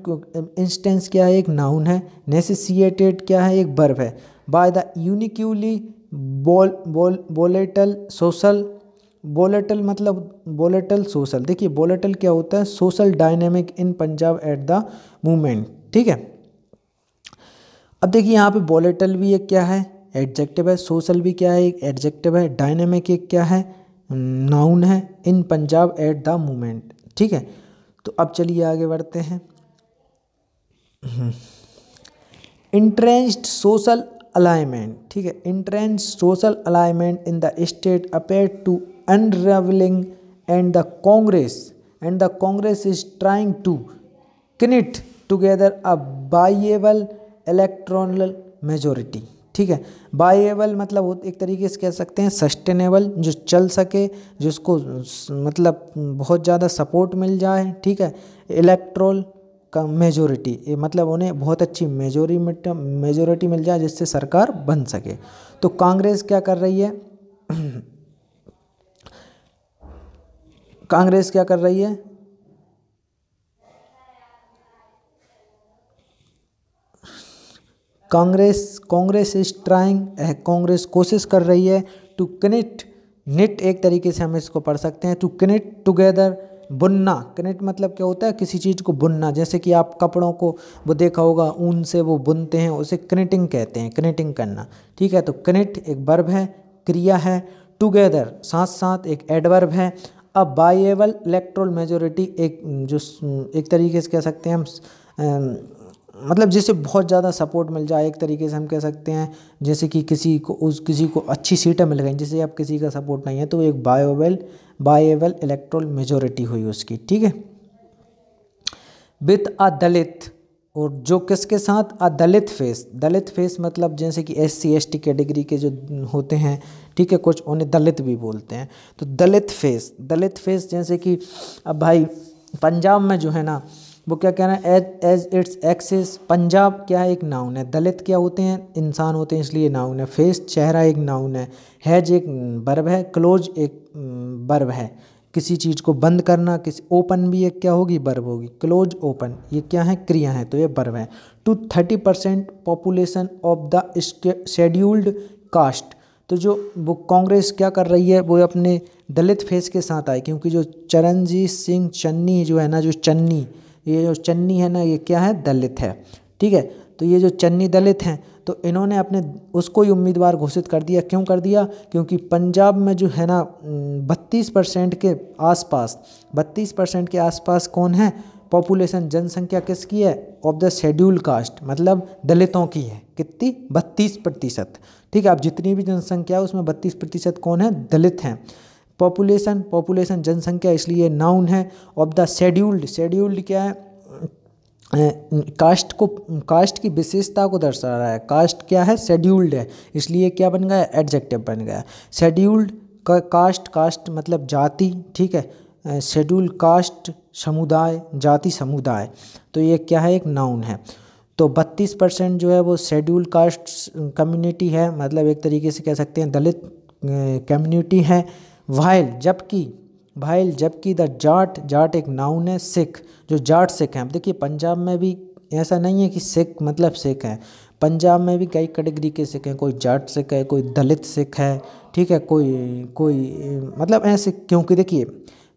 instance क्या है एक नाउन है नेसेसिएटेड क्या है एक बर्ब है बाय द यूनिक्यूली बोल बोल बोलेटल सोशल बोलेटल मतलब बोलेटल सोशल देखिए बोलेटल क्या होता है social dynamic in Punjab at the moment ठीक है अब देखिए यहाँ पे बोलेटल भी एक क्या है एडजेक्टिव है सोशल भी क्या है एक एडजेक्टिव है डायनेमिक एक क्या है नाउन है in Punjab at the moment ठीक है तो अब चलिए आगे बढ़ते हैं इंट्रेंस्ड सोशल अलाइनमेंट ठीक है entrenched social alignment in the state appear to unravelling and the Congress and the Congress is trying to connect together a viable electoral majority ठीक है बाइएबल मतलब एक तरीके से कह सकते हैं सस्टेनेबल जो चल सके जिसको मतलब बहुत ज़्यादा सपोर्ट मिल जाए ठीक है इलेक्ट्रोल का मेजोरिटी मतलब उन्हें बहुत अच्छी मेजोरी मेजोरिटी मिल जाए जिससे सरकार बन सके तो कांग्रेस क्या कर रही है कांग्रेस क्या कर रही है कांग्रेस कांग्रेस इज ट्राइंग कांग्रेस कोशिश कर रही है टू कनेक्ट नेट एक तरीके से हम इसको पढ़ सकते हैं टू कनेक्ट टुगेदर बुनना कनेक्ट मतलब क्या होता है किसी चीज़ को बुनना जैसे कि आप कपड़ों को वो देखा होगा ऊन से वो बुनते हैं उसे कनेटिंग कहते हैं कनेटिंग करना ठीक है तो कनेक्ट एक वर्ब है क्रिया है टुगेदर साथ साथ एक एडवर्ब है अ बाइएबल इलेक्ट्रोल मेजोरिटी एक जो एक तरीके से कह सकते हैं हम मतलब जिसे बहुत ज़्यादा सपोर्ट मिल जाए एक तरीके से हम कह सकते हैं जैसे कि किसी को उस किसी को अच्छी सीटें मिल गई जैसे अब किसी का सपोर्ट नहीं है तो एक बायोवेल बायोवेल इलेक्ट्रोल मेजोरिटी हुई उसकी ठीक है विथ अ दलित और जो किसके साथ अ दलित फेस दलित फेस मतलब जैसे कि S C S T category के जो होते हैं ठीक है कुछ उन्हें दलित भी बोलते हैं तो दलित फेस दलित फेस जैसे कि अब भाई पंजाब में जो है ना वो क्या कह रहे हैं as as its access Punjab क्या है एक नाउन है दलित क्या होते हैं इंसान होते हैं इसलिए नाउन है फेस चेहरा एक नाउन है हैज एक बर्ब है क्लोज एक बर्ब है किसी चीज़ को बंद करना किसी ओपन भी एक क्या होगी बर्ब होगी क्लोज ओपन ये क्या है क्रिया है तो ये बर्ब है two thirty percent population of the scheduled caste तो जो वो कांग्रेस क्या कर रही है वो अपने दलित फेस के साथ आए क्योंकि जो चरणजीत सिंह चन्नी जो है ना जो चन्नी ये जो चन्नी है ना ये क्या है दलित है ठीक है तो ये जो चन्नी दलित हैं तो इन्होंने अपने उसको ही उम्मीदवार घोषित कर दिया क्यों कर दिया क्योंकि पंजाब में जो है ना बत्तीस परसेंट के आसपास बत्तीस परसेंट के आसपास कौन है पॉपुलेशन जनसंख्या किसकी है ऑफ द शेड्यूल कास्ट मतलब दलितों की है कितनी बत्तीस प्रतिशत ठीक है अब जितनी भी जनसंख्या है उसमें बत्तीस प्रतिशत कौन है दलित हैं पॉपुलेशन पॉपुलेशन जनसंख्या इसलिए नाउन है ऑफ द शेड्यूल्ड शेड्यूल्ड क्या है कास्ट को कास्ट की विशेषता को दर्शा रहा है कास्ट क्या है शेड्यूल्ड है इसलिए क्या बन गया एडजेक्टिव बन गया शेड्यूल्ड कास्ट कास्ट मतलब जाति ठीक है शेड्यूल कास्ट समुदाय जाति समुदाय तो ये क्या है एक नाउन है तो 32 परसेंट जो है वो शेड्यूल कास्ट कम्युनिटी है मतलब एक तरीके से कह सकते हैं दलित कम्युनिटी है वाइल जबकि वाइल जबकि द जाट जाट एक नाउन है सिख जो जाट सिख हैं देखिए पंजाब में भी ऐसा नहीं है कि सिख मतलब सिख है पंजाब में भी कई कैटेगरी के सिख हैं कोई जाट सिख है कोई दलित सिख है ठीक है कोई कोई मतलब ऐसे क्योंकि देखिए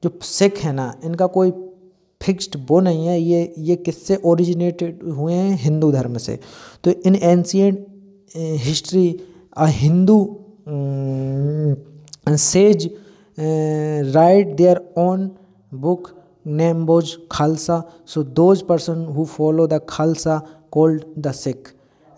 जो सिख है ना इनका कोई फिक्स्ड वो नहीं है ये ये किससे ओरिजिनेटेड हुए हैं हिंदू धर्म से तो in ancient history eh, Hindu says write their own book name बोज Khalsa so those person who follow the Khalsa called the Sikh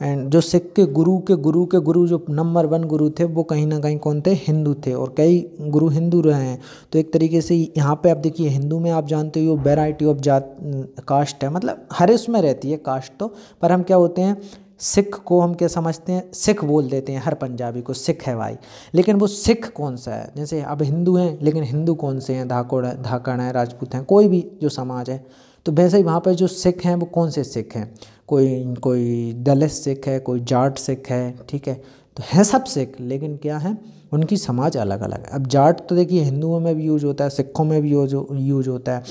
and जो सिख के गुरु के गुरु के गुरु जो नंबर वन गुरु थे वो कहीं ना कहीं कौन थे हिंदू थे और कई गुरु हिंदू रहे हैं तो एक तरीके से यहाँ पे आप देखिए हिंदू में आप जानते हो वेराइटी ऑफ जात कास्ट है मतलब हर इसमें रहती है कास्ट तो पर हम क्या होते हैं सिख को हम क्या समझते हैं सिख बोल देते हैं हर पंजाबी को सिख है भाई लेकिन वो सिख कौन सा है जैसे अब हिंदू हैं लेकिन हिंदू कौन से हैं धाकोड़ है धाकड़ हैं राजपूत हैं कोई भी जो समाज है तो वैसे ही वहाँ पर जो सिख हैं वो कौन से सिख हैं कोई कोई दलित सिख है कोई जाट सिख है ठीक है तो हैं सब सिख लेकिन क्या है उनकी समाज अलग अलग है अब जाट तो देखिए हिंदुओं में भी यूज होता है सिखों में भी यूज यूज होता है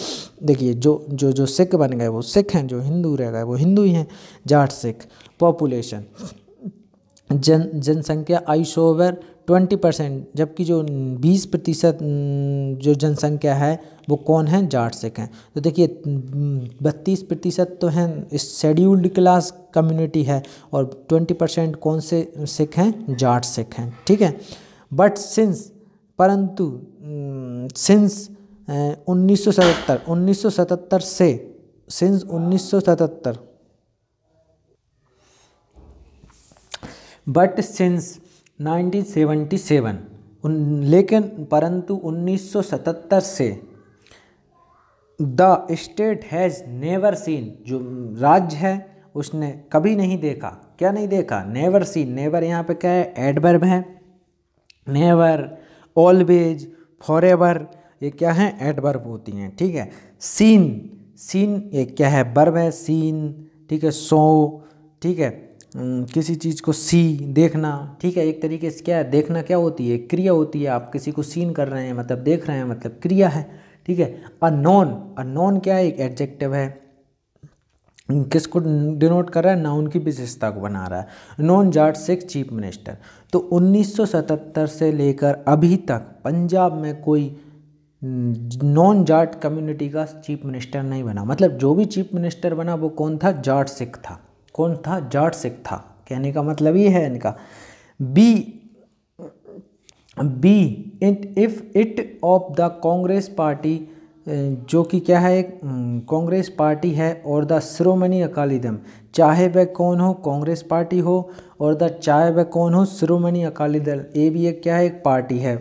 देखिए जो जो जो सिख बन गए वो सिख हैं जो हिंदू रह गए वो हिंदू ही हैं जाट सिख पॉपुलेशन जन जनसंख्या आई शोवर ट्वेंटी परसेंट जबकि जो बीस प्रतिशत जो जनसंख्या है वो कौन है जाट सिख हैं तो देखिए बत्तीस प्रतिशत तो हैं इस शेड्यूल्ड क्लास कम्युनिटी है और ट्वेंटी परसेंट कौन से सिख हैं जाट सिख हैं ठीक है बट सिंस परंतु सिंस उन्नीस सौ सतहत्तर उन्नीस सौ सतहत्तर से सिंस उन्नीस सौ सतहत्तर बट सिंस 1977 उन लेकिन परंतु 1977 से the state has never seen जो राज्य है उसने कभी नहीं देखा क्या नहीं देखा नेवर सीन नेवर यहाँ पे क्या है एडवर्ब है नेवर ऑलवेज फॉर एवर ये क्या है एडवर्ब होती हैं ठीक है सीन सीन ये क्या है बर्ब है सीन ठीक है सो ठीक है किसी चीज़ को सी देखना ठीक है एक तरीके से क्या है देखना क्या होती है क्रिया होती है आप किसी को सीन कर रहे हैं मतलब देख रहे हैं मतलब क्रिया है ठीक है अ नॉन अ नॉन क्या है एक एडजेक्टिव है किसको डिनोट कर रहा है नाउन की विशेषता को बना रहा है non Jat Sikh chief minister तो 1977 से लेकर अभी तक पंजाब में कोई नॉन जाट कम्युनिटी का चीफ मिनिस्टर नहीं बना मतलब जो भी चीफ मिनिस्टर बना वो कौन था जाट सिख था कौन था जाट सिख था कहने का मतलब ये है इनका be be it if it of the Congress party जो कि क्या है एक कांग्रेस पार्टी है और द श्रोमणी अकाली दल चाहे वह कौन हो कांग्रेस पार्टी हो और द चाहे वह कौन हो श्रोमणी अकाली दल ये भी एक क्या है एक पार्टी है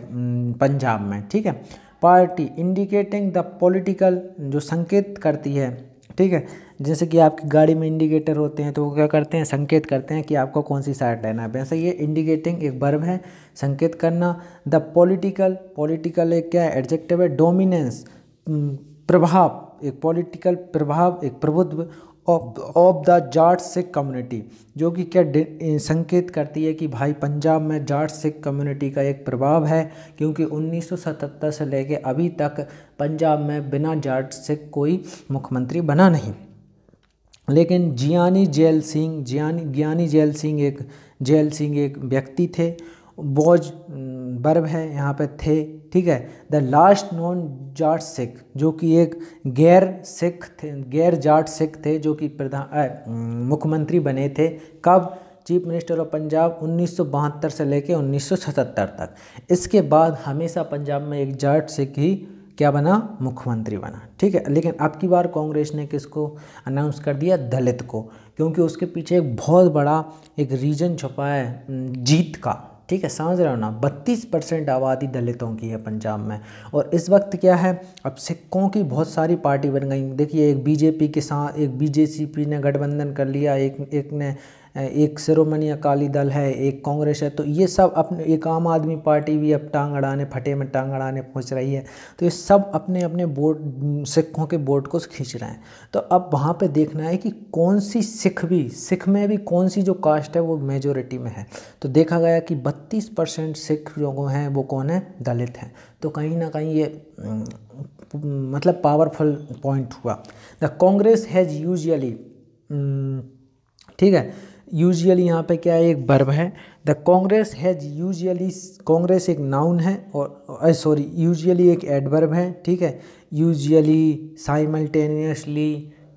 पंजाब में ठीक है पार्टी इंडिकेटिंग द पॉलिटिकल जो संकेत करती है ठीक है जैसे कि आपकी गाड़ी में इंडिकेटर होते हैं तो वो क्या करते हैं संकेत करते हैं कि आपको कौन सी साइड लेना है वैसे ये इंडिकेटिंग एक वर्ब है संकेत करना द पॉलिटिकल पॉलिटिकल एक क्या है एडजेक्टिव है डोमिनेंस प्रभाव एक पॉलिटिकल प्रभाव एक प्रभुत्व of the Jat Sikh community जो कि क्या संकेत करती है कि भाई पंजाब में जाट सिख कम्युनिटी का एक प्रभाव है क्योंकि 1977 से लेके अभी तक पंजाब में बिना जाट सिख कोई मुख्यमंत्री बना नहीं लेकिन जियानी जैल सिंह जियानी ज्ञानी जैल सिंह एक जैल सिंह एक व्यक्ति थे बोझ बर्ब है यहाँ पे थे ठीक है the last non Jat Sikh जो कि एक गैर सिख थे गैर जाट सिख थे जो कि प्रधान मुख्यमंत्री बने थे कब चीफ मिनिस्टर ऑफ पंजाब उन्नीस से लेकर 1977 तक इसके बाद हमेशा पंजाब में एक जाट सिख ही क्या बना मुख्यमंत्री बना ठीक है लेकिन अब की बार कांग्रेस ने किसको अनाउंस कर दिया दलित को क्योंकि उसके पीछे एक बहुत बड़ा एक रीज़न छुपा है जीत का ठीक है समझ रहे हो ना बत्तीस परसेंट आबादी दलितों की है पंजाब में और इस वक्त क्या है अब सिखों की बहुत सारी पार्टी बन गई देखिए एक बीजेपी के साथ एक बीजेपी ने गठबंधन कर लिया एक एक ने एक सिरोमणि अकाली दल है एक कांग्रेस है तो ये सब अपने एक आम आदमी पार्टी भी अब टांग अड़ाने फटे में टांग अड़ाने पहुँच रही है तो ये सब अपने अपने वोट सिखों के वोट को खींच रहे हैं तो अब वहाँ पर देखना है कि कौन सी सिख भी सिख में भी कौन सी जो कास्ट है वो मेजोरिटी में है तो देखा गया कि बत्तीस परसेंट सिख लोगों हैं वो कौन है दलित हैं तो कहीं ना कहीं ये मतलब पावरफुल पॉइंट हुआ द कांग्रेस हैज़ यूजली ठीक है यूजुअली यहाँ पे क्या है एक बर्ब है the Congress has usually Congress एक नाउन है और सॉरी यूजुअली एक एडवर्ब है ठीक है यूजुअली साइमल्टेनियसली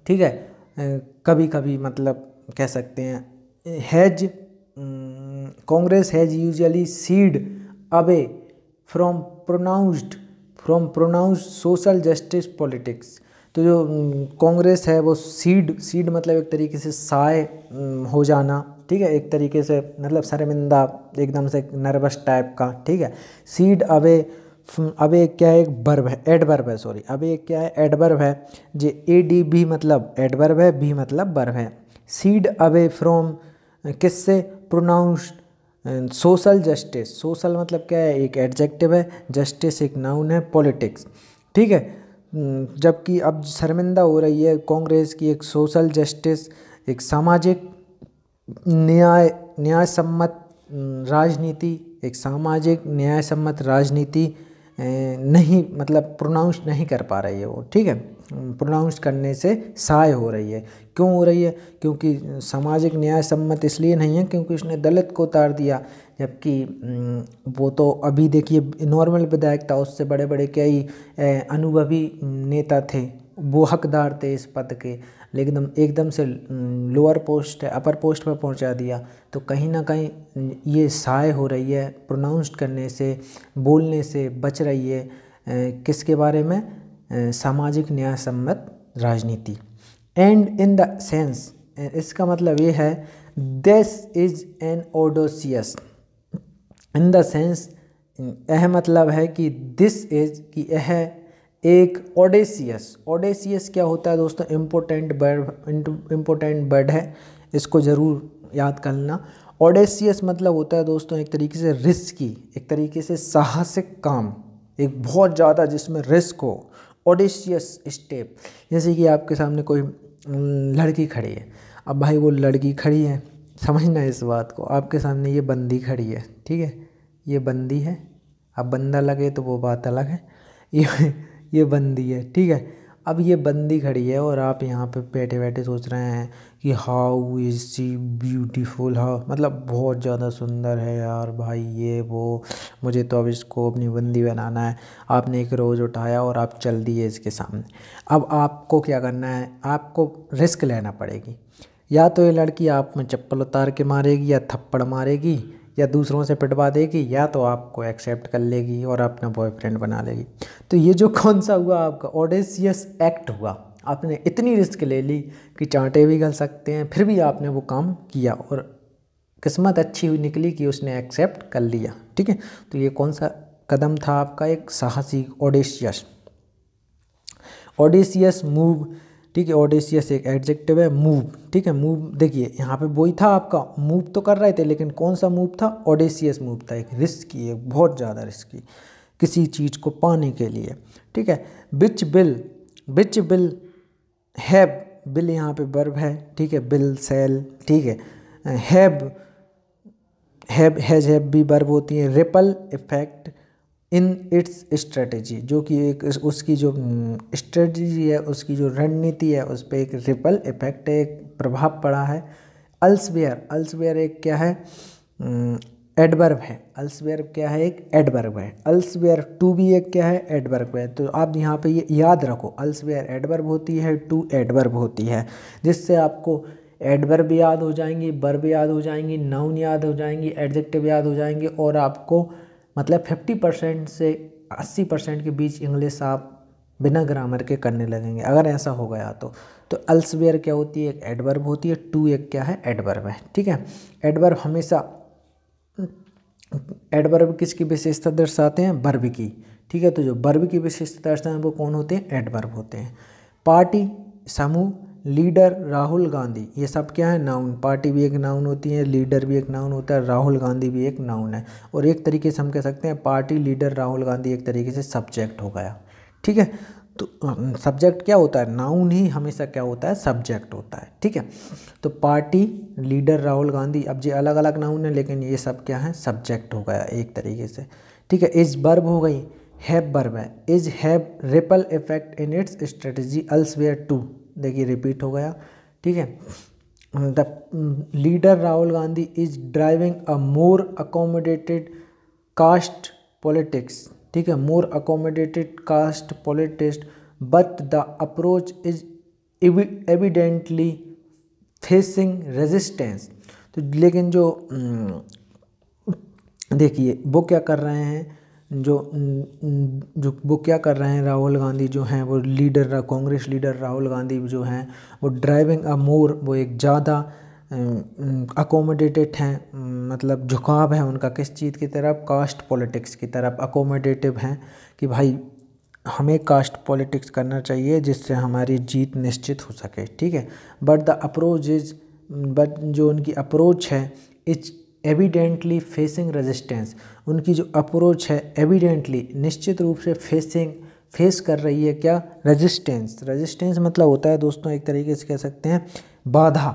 ठीक है कभी कभी मतलब कह सकते हैं has Congress has usually shied away from pronounced from pronounce social justice politics तो जो कांग्रेस है वो सीड सीड मतलब एक तरीके से साय हो जाना ठीक है एक तरीके से मतलब शर्मिंदा एकदम से नर्वस टाइप का ठीक है सीड अवे अबे क्या है एक बर्ब है एडबर्ब है सॉरी अबे एक क्या है एडबर्ब है जे ए डी बी मतलब एडबर्ब है बी मतलब बर्ब है सीड अवे फ्रॉम किससे प्रोनाउंस्ड सोशल जस्टिस सोशल मतलब क्या है एक एडजेक्टिव है जस्टिस एक नाउन है पॉलिटिक्स ठीक है हम्म, जबकि अब शर्मिंदा हो रही है कांग्रेस की एक सोशल जस्टिस एक सामाजिक न्याय न्याय सम्मत हम्म, राजनीति एक सामाजिक न्याय सम्मत राजनीति नहीं मतलब प्रोनाउंस नहीं कर पा रही है वो ठीक है प्रोनाउंस हम्म, करने से सहाय हो रही है क्यों हो रही है क्योंकि सामाजिक न्याय सम्मत इसलिए नहीं है क्योंकि उसने दलित को उतार दिया जबकि वो तो अभी देखिए नॉर्मल विधायक था उससे बड़े बड़े कई अनुभवी नेता थे वो हकदार थे इस पद के लेकिन एकदम से लोअर पोस्ट है अपर पोस्ट पर पहुंचा दिया तो कहीं ना कहीं ये साय हो रही है प्रोनाउंस्ड करने से बोलने से बच रही है किसके बारे में सामाजिक न्याय सम्मत राजनीति एंड इन द सेंस इसका मतलब ये है this is an audacious intense यह मतलब है कि दिस इज कि यह एक ओडेसियस ओडेसियस क्या होता है दोस्तों इम्पोर्टेंट बर्ड इम्पोर्टेंट बर्ड है इसको ज़रूर याद कर लेना ओडेसियस मतलब होता है दोस्तों एक तरीके से रिस्की एक तरीके से साहसिक काम एक बहुत ज़्यादा जिसमें रिस्क हो ओडेसियस स्टेप जैसे कि आपके सामने कोई लड़की खड़ी है अब भाई वो लड़की खड़ी है समझना इस बात को आपके सामने ये बंदी खड़ी है ठीक है ये बंदी है अब बंदा लगे तो वो बात अलग है ये ये बंदी है ठीक है अब ये बंदी खड़ी है और आप यहाँ पे बैठे बैठे सोच रहे हैं कि how is she beautiful how मतलब बहुत ज़्यादा सुंदर है यार भाई ये वो मुझे तो अब इसको अपनी बंदी बनाना है आपने एक रोज़ उठाया और आप चल दिए इसके सामने अब आपको क्या करना है आपको रिस्क लेना पड़ेगी या तो ये लड़की आप में चप्पल उतार के मारेगी या थप्पड़ मारेगी या दूसरों से पिटवा देगी या तो आपको एक्सेप्ट कर लेगी और अपना बॉयफ्रेंड बना लेगी तो ये जो कौन सा हुआ आपका ऑडिशियस एक्ट हुआ आपने इतनी रिस्क ले ली कि चांटे भी गल सकते हैं फिर भी आपने वो काम किया और किस्मत अच्छी हुई निकली कि उसने एक्सेप्ट कर लिया ठीक है तो ये कौन सा कदम था आपका एक साहसी ओडेशियस ओडेशियस मूव ठीक है ऑडेसियस एक एडजेक्टिव है मूव ठीक है मूव देखिए यहाँ पे वही था आपका मूव तो कर रहे थे लेकिन कौन सा मूव था ऑडेसियस मूव था एक रिस्की एक बहुत ज़्यादा रिस्की किसी चीज़ को पाने के लिए ठीक है which will which will have will यहाँ पे बर्ब है ठीक है बिल सेल ठीक है हैब हैब हैज हैब भी बर्ब होती है ripple effect in its strategy जो कि एक उसकी जो स्ट्रेटजी है उसकी जो रणनीति है उस पर एक रिपल इफेक्ट एक प्रभाव पड़ा है अल्सवेयर अल्सवेयर एक क्या है एडवर्ब है अल्सवेयर क्या है एक एडवर्ब है अल्सवेयर टू भी एक क्या है एडवर्ब है तो आप यहाँ पे ये याद रखो अल्सवेयर एडवर्ब होती है टू एडवर्ब होती है जिससे आपको एडवर्ब याद हो जाएंगी बर्ब याद हो जाएंगी नाउन याद हो जाएंगी एडजेक्टिव याद हो जाएंगे और आपको मतलब फिफ्टी परसेंट से अस्सी परसेंट के बीच इंग्लिश आप बिना ग्रामर के करने लगेंगे अगर ऐसा हो गया तो तो अल्सवेयर क्या होती है एक एडवर्ब होती है टू एक क्या है एडवर्ब है ठीक है एडवर्ब हमेशा एडवर्ब किसकी विशेषता दर्शाते हैं बर्ब की ठीक है तो जो बर्ब की विशेषता दर्शाते हैं वो कौन होते हैं एडवर्ब होते हैं पार्टी समूह लीडर राहुल गांधी ये सब क्या है नाउन पार्टी भी एक नाउन होती है लीडर भी एक नाउन होता है राहुल गांधी भी एक नाउन है और एक तरीके से हम कह सकते हैं पार्टी लीडर राहुल गांधी एक तरीके से सब्जेक्ट हो गया ठीक है तो सब्जेक्ट क्या होता है नाउन ही हमेशा क्या होता है सब्जेक्ट होता है ठीक है तो पार्टी लीडर राहुल गांधी अब जी अलग अलग नाउन है लेकिन ये सब क्या है सब्जेक्ट हो गया एक तरीके से ठीक है इज बर्ब हो गई हैव बर्ब है is have ripple effect in its strategy elsewhere too देखिए रिपीट हो गया ठीक है the leader Rahul Gandhi is driving a more accommodated caste politics ठीक है more accommodated caste politics but the approach is evidently facing resistance तो लेकिन जो हम्म, देखिए वो क्या कर रहे हैं जो जो वो क्या कर रहे हैं राहुल गांधी जो हैं वो लीडर कांग्रेस लीडर राहुल गांधी जो हैं वो ड्राइविंग अ मोर वो एक ज़्यादा अकोमोडेटेड हैं मतलब झुकाव है उनका किस चीज़ की तरफ कास्ट पॉलिटिक्स की तरफ अकोमोडेटिव हैं कि भाई हमें कास्ट पॉलिटिक्स करना चाहिए जिससे हमारी जीत निश्चित हो सके ठीक है but the approach is but जो उनकी अप्रोच है इज एविडेंटली फेसिंग रेजिस्टेंस उनकी जो अप्रोच है एविडेंटली निश्चित रूप से फेसिंग फेस कर रही है क्या रेजिस्टेंस रेजिस्टेंस मतलब होता है दोस्तों एक तरीके से कह सकते हैं बाधा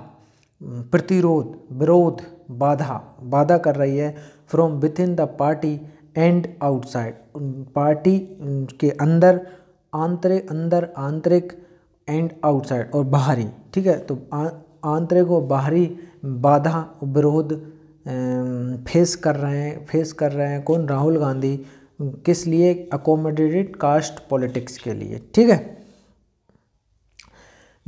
प्रतिरोध विरोध बाधा बाधा कर रही है from within the party and outside party के अंदर आंतरिक अंदर आंतरिक एंड आउटसाइड और बाहरी ठीक है तो आंतरिक और बाहरी बाधा विरोध फेस कर रहे हैं फेस कर रहे हैं कौन राहुल गांधी किस लिए अकोमोडेटेड कास्ट पॉलिटिक्स के लिए ठीक है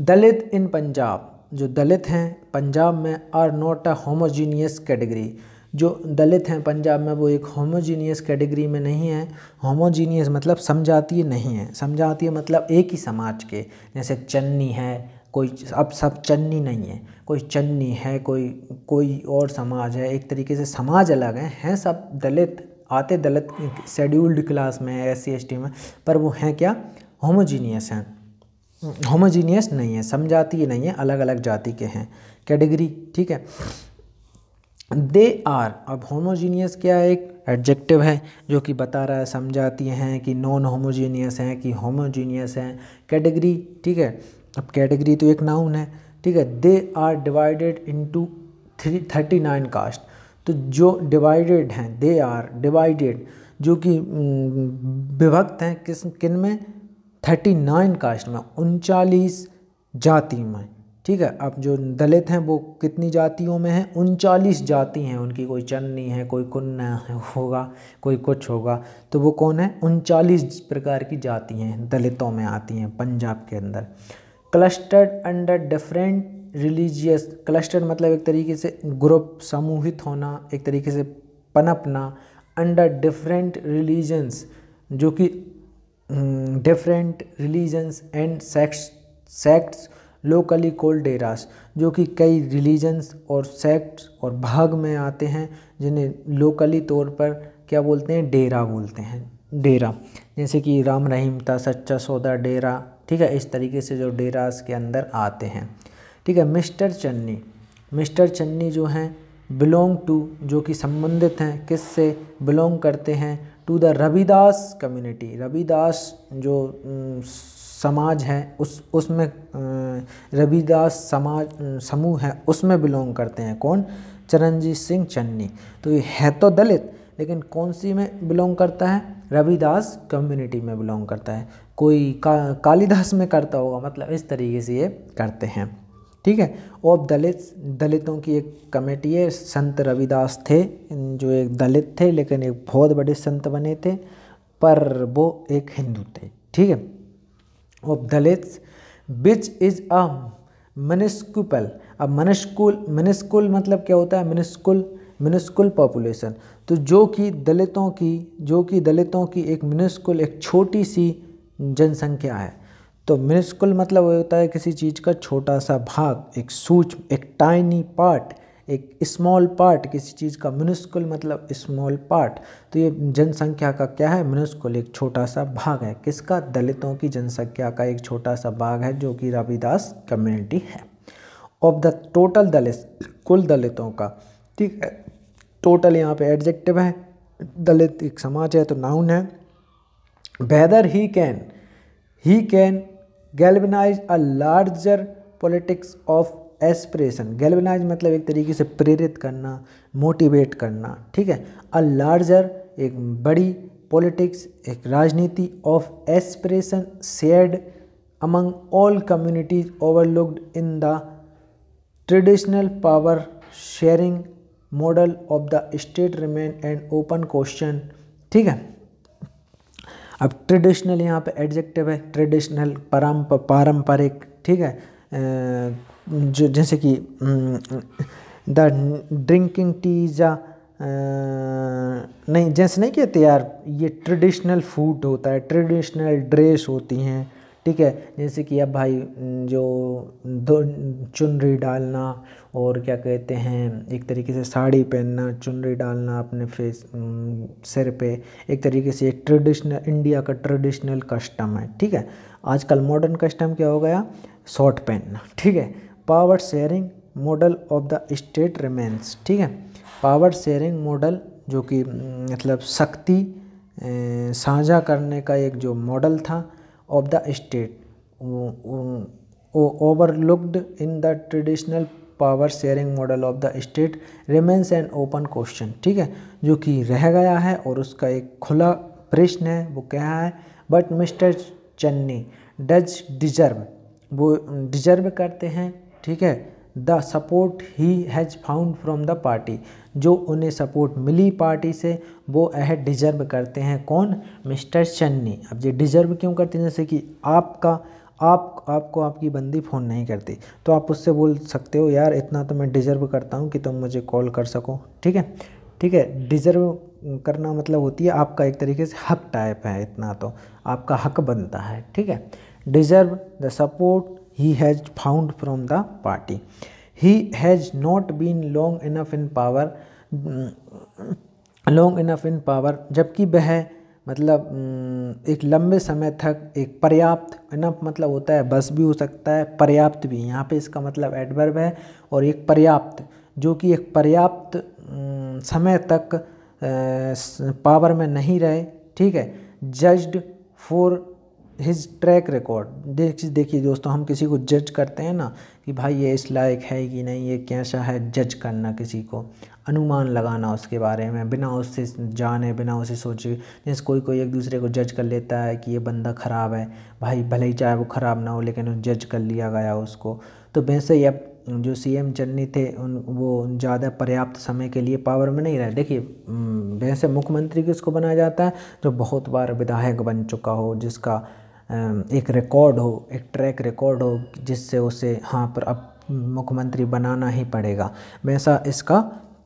दलित इन पंजाब जो दलित हैं पंजाब में are not a homogeneous category जो दलित हैं पंजाब में वो एक होमोजीनियस कैटेगरी में नहीं है होमोजीनियस मतलब समझाती नहीं है समझाती मतलब एक ही समाज के जैसे चन्नी है कोई अब सब चन्नी नहीं है कोई चन्नी है कोई कोई और समाज है एक तरीके से समाज अलग हैं हैं सब दलित आते दलित शेड्यूल्ड क्लास में है एस सी में पर वो हैं क्या होमोजीनियस हैं होमोजीनियस नहीं है समझाती नहीं है अलग अलग जाति के हैं कैटेगरी ठीक है दे आर अब होमोजीनियस क्या है एक एडजेक्टिव है जो कि बता रहा है समझाती हैं कि नॉन होमोजीनियस हैं कि होमोजीनियस हैं कैटेगरी ठीक है अब कैटेगरी तो एक नाउन है ठीक है they are divided into three thirty nine caste तो जो डिवाइडेड हैं दे आर डिवाइडेड जो कि विभक्त हैं किस किन में थर्टी नाइन कास्ट में उनचालीस जाति में ठीक है अब जो दलित हैं वो कितनी जातियों में हैं उनचालीस जाति हैं उनकी कोई चन्नी है कोई कुन्ना होगा कोई कुछ होगा तो वो कौन है उनचालीस प्रकार की जाति हैं दलितों में आती हैं पंजाब के अंदर clustered under different religious clustered मतलब एक तरीके से ग्रुप समूहित होना एक तरीके से पनपना अंडर डिफरेंट रिलीजन्स जो कि different religions and sects sects locally called deras जो कि कई रिलीजन्स और सेक्ट्स और भाग में आते हैं जिन्हें लोकली तौर पर क्या बोलते हैं डेरा बोलते हैं डेरा जैसे कि राम रहीम था सच्चा सौदा डेरा ठीक है इस तरीके से जो डेरास के अंदर आते हैं ठीक है मिस्टर चन्नी मिस्टर चन्नी जो हैं बिलोंग टू जो कि संबंधित हैं किस से बिलोंग करते हैं to the Ravidas community Ravidas जो समाज है उस उसमें रविदास समाज समूह है उसमें बिलोंग करते हैं कौन चरणजीत सिंह चन्नी तो ये है तो दलित लेकिन कौन सी में बिलोंग करता है रविदास कम्युनिटी में बिलोंग करता है कोई का, कालिदास में करता होगा मतलब इस तरीके से ये करते हैं ठीक है और दलित दलितों की एक कमेटी है संत रविदास थे जो एक दलित थे लेकिन एक बहुत बड़े संत बने थे पर वो एक हिंदू थे ठीक है और दलित बिच इज़ अ मिनिस्कुपल अब मनस्कुल मनस्कुल मतलब क्या होता है मनस्कुल मनस्कुल पॉपुलेशन तो जो कि दलितों की जो कि दलितों की एक मनस्कुल एक छोटी सी जनसंख्या है तो मिनिस्कुल मतलब होता है किसी चीज़ का छोटा सा भाग एक सूक्ष्म एक टाइनी पार्ट एक स्मॉल पार्ट किसी चीज़ का म्यूनिस्कुल मतलब स्मॉल पार्ट तो ये जनसंख्या का क्या है म्यूनिस्कुल एक छोटा सा भाग है किसका दलितों की जनसंख्या का एक छोटा सा भाग है जो कि रविदास कम्युनिटी है ऑफ द टोटल दलित कुल दलितों का ठीक है टोटल यहाँ पे एडजेक्टिव है दलित एक समाज है तो नाउन है whether he can he can galvanize a larger politics of aspiration galvanise मतलब एक तरीके से प्रेरित करना मोटिवेट करना ठीक है अ लार्जर एक बड़ी पॉलिटिक्स एक राजनीति of aspiration shared among all communities overlooked in the traditional power sharing model of the state remain an open question ठीक है अब ट्रेडिशनल यहाँ पे एडजेक्टिव है ट्रेडिशनल परम्प पारंपरिक ठीक है जो जैसे कि द ड्रिंकिंग टी या नहीं जैसे नहीं कहते यार ये ट्रेडिशनल फूड होता है ट्रेडिशनल ड्रेस होती हैं ठीक है जैसे कि अब भाई जो चुनरी डालना और क्या कहते हैं एक तरीके से साड़ी पहनना चुनरी डालना अपने फेस सिर पे एक तरीके से एक ट्रेडिशनल इंडिया का ट्रेडिशनल कस्टम है ठीक है आजकल मॉडर्न कस्टम क्या हो गया शॉर्ट पहनना ठीक है power sharing model of the state remains ठीक है पावर शेयरिंग मॉडल जो कि मतलब शक्ति साझा करने का एक जो मॉडल था of the state overlooked in the traditional power sharing model of the state remains an open question ठीक है जो कि रह गया है और उसका एक खुला प्रश्न है वो क्या है but mister Channi does deserve वो डिजर्व करते हैं ठीक है the support he has found from the party जो उन्हें सपोर्ट मिली पार्टी से वो अह डिजर्व करते हैं कौन मिस्टर चन्नी अब ये डिजर्व क्यों करते हैं जैसे कि आपका आप आपको आपकी बंदी फ़ोन नहीं करती तो आप उससे बोल सकते हो यार इतना तो मैं डिज़र्व करता हूँ कि तुम मुझे कॉल कर सको ठीक है ठीक है डिज़र्व करना मतलब होती है आपका एक तरीके से हक टाइप है इतना तो आपका हक बनता है ठीक है deserve the support he has found from the party he has not been long enough in power long enough in power जबकि वह मतलब एक लंबे समय तक एक पर्याप्त ना मतलब होता है बस भी हो सकता है पर्याप्त भी यहाँ पे इसका मतलब एडवर्ब है और एक पर्याप्त जो कि एक पर्याप्त समय तक पावर में नहीं रहे ठीक है judged for his track record देख देखिए दोस्तों हम किसी को जज करते हैं ना कि भाई ये इस लायक है कि नहीं ये कैसा है जज करना किसी को अनुमान लगाना उसके बारे में बिना उससे जाने बिना उसे सोचे जैसे कोई कोई एक दूसरे को जज कर लेता है कि ये बंदा ख़राब है भाई भले ही चाहे वो ख़राब ना हो लेकिन जज कर लिया गया उसको तो वैसे ही अब जो सी एम चन्नी थे उन वो ज़्यादा पर्याप्त समय के लिए पावर में नहीं रहे देखिए वैसे मुख्यमंत्री किसको बनाया जाता है जो बहुत बार विधायक बन चुका हो जिसका एक रिकॉर्ड हो एक ट्रैक रिकॉर्ड हो जिससे उसे हाँ पर अब मुख्यमंत्री बनाना ही पड़ेगा वैसा इसका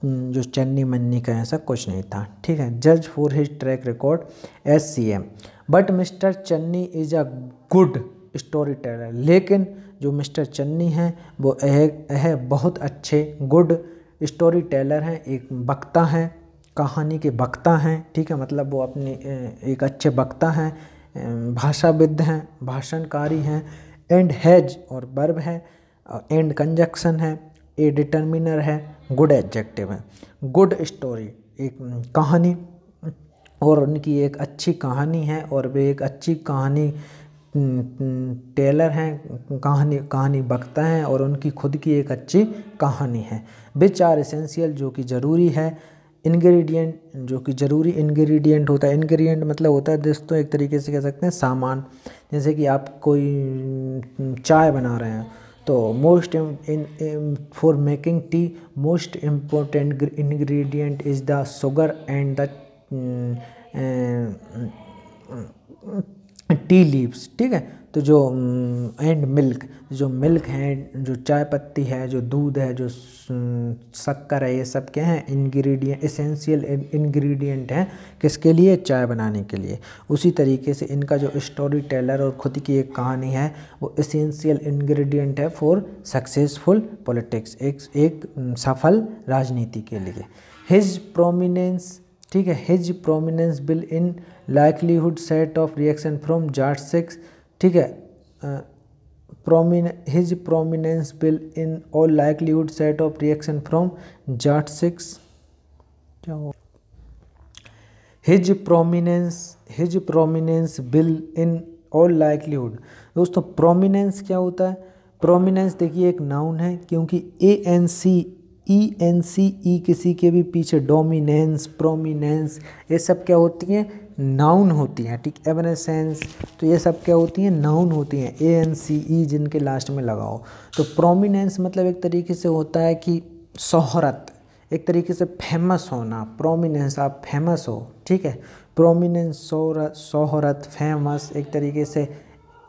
जो चन्नी मन्नी का ऐसा कुछ नहीं था ठीक है जज for his track record as C M but mister Channi is a good story teller लेकिन जो मिस्टर चन्नी हैं वो एह बहुत अच्छे गुड स्टोरी टेलर हैं एक वक्ता हैं कहानी के वक्ता हैं ठीक है मतलब वो अपनी एक अच्छे वक्ता हैं भाषाविद हैं भाषणकारी हैं एंड हैज और बर्ब है एंड कंजक्शन है ए डिटर्मिनर है गुड एडजेक्टिव है गुड स्टोरी एक कहानी और उनकी एक अच्छी कहानी है और वे एक अच्छी कहानी टेलर हैं कहानी कहानी बख्ता हैं और उनकी खुद की एक अच्छी कहानी है विच आर एसेंशियल जो कि ज़रूरी है इंग्रेडिएंट जो कि ज़रूरी इंग्रेडिएंट होता है इंग्रेडिएंट मतलब होता है दोस्तों एक तरीके से कह सकते हैं सामान जैसे कि आप कोई चाय बना रहे हैं तो most for making tea most important ingredient is the sugar and the tea leaves ठीक है तो जो एंड मिल्क जो मिल्क है जो चाय पत्ती है जो दूध है जो शक्कर है ये सब क्या हैं इंग्रेडिएंट इसेंशियल इंग्रेडिएंट हैं किसके लिए चाय बनाने के लिए उसी तरीके से इनका जो स्टोरी टेलर और खुद की एक कहानी है वो इसेंशियल इंग्रेडिएंट है फॉर सक्सेसफुल पॉलिटिक्स एक एक सफल राजनीति के लिए हिज प्रोमिनेंस ठीक है his prominence will in likelihood set off reaction from Jat Sikhs ठीक है प्रोमिन his prominence will in all likelihood set off reaction from Jat Sikhs क्या हो his prominence his prominence will in all likelihood दोस्तों प्रोमिनेंस क्या होता है प्रोमिनेंस देखिए एक नाउन है क्योंकि A N C E N C ई किसी के भी पीछे डोमिनेंस प्रोमिनेंस ये सब क्या होती हैं नाउन होती हैं ठीक एवनेसेंस तो ये सब क्या होती हैं नाउन होती हैं ए एन सी ई जिनके लास्ट में लगाओ तो प्रोमिनेंस मतलब एक तरीके से होता है कि शोहरत एक तरीके से फेमस होना प्रोमिनेंस आप फेमस हो ठीक है प्रोमिनेंस शोहरत शोहरत फेमस एक तरीके से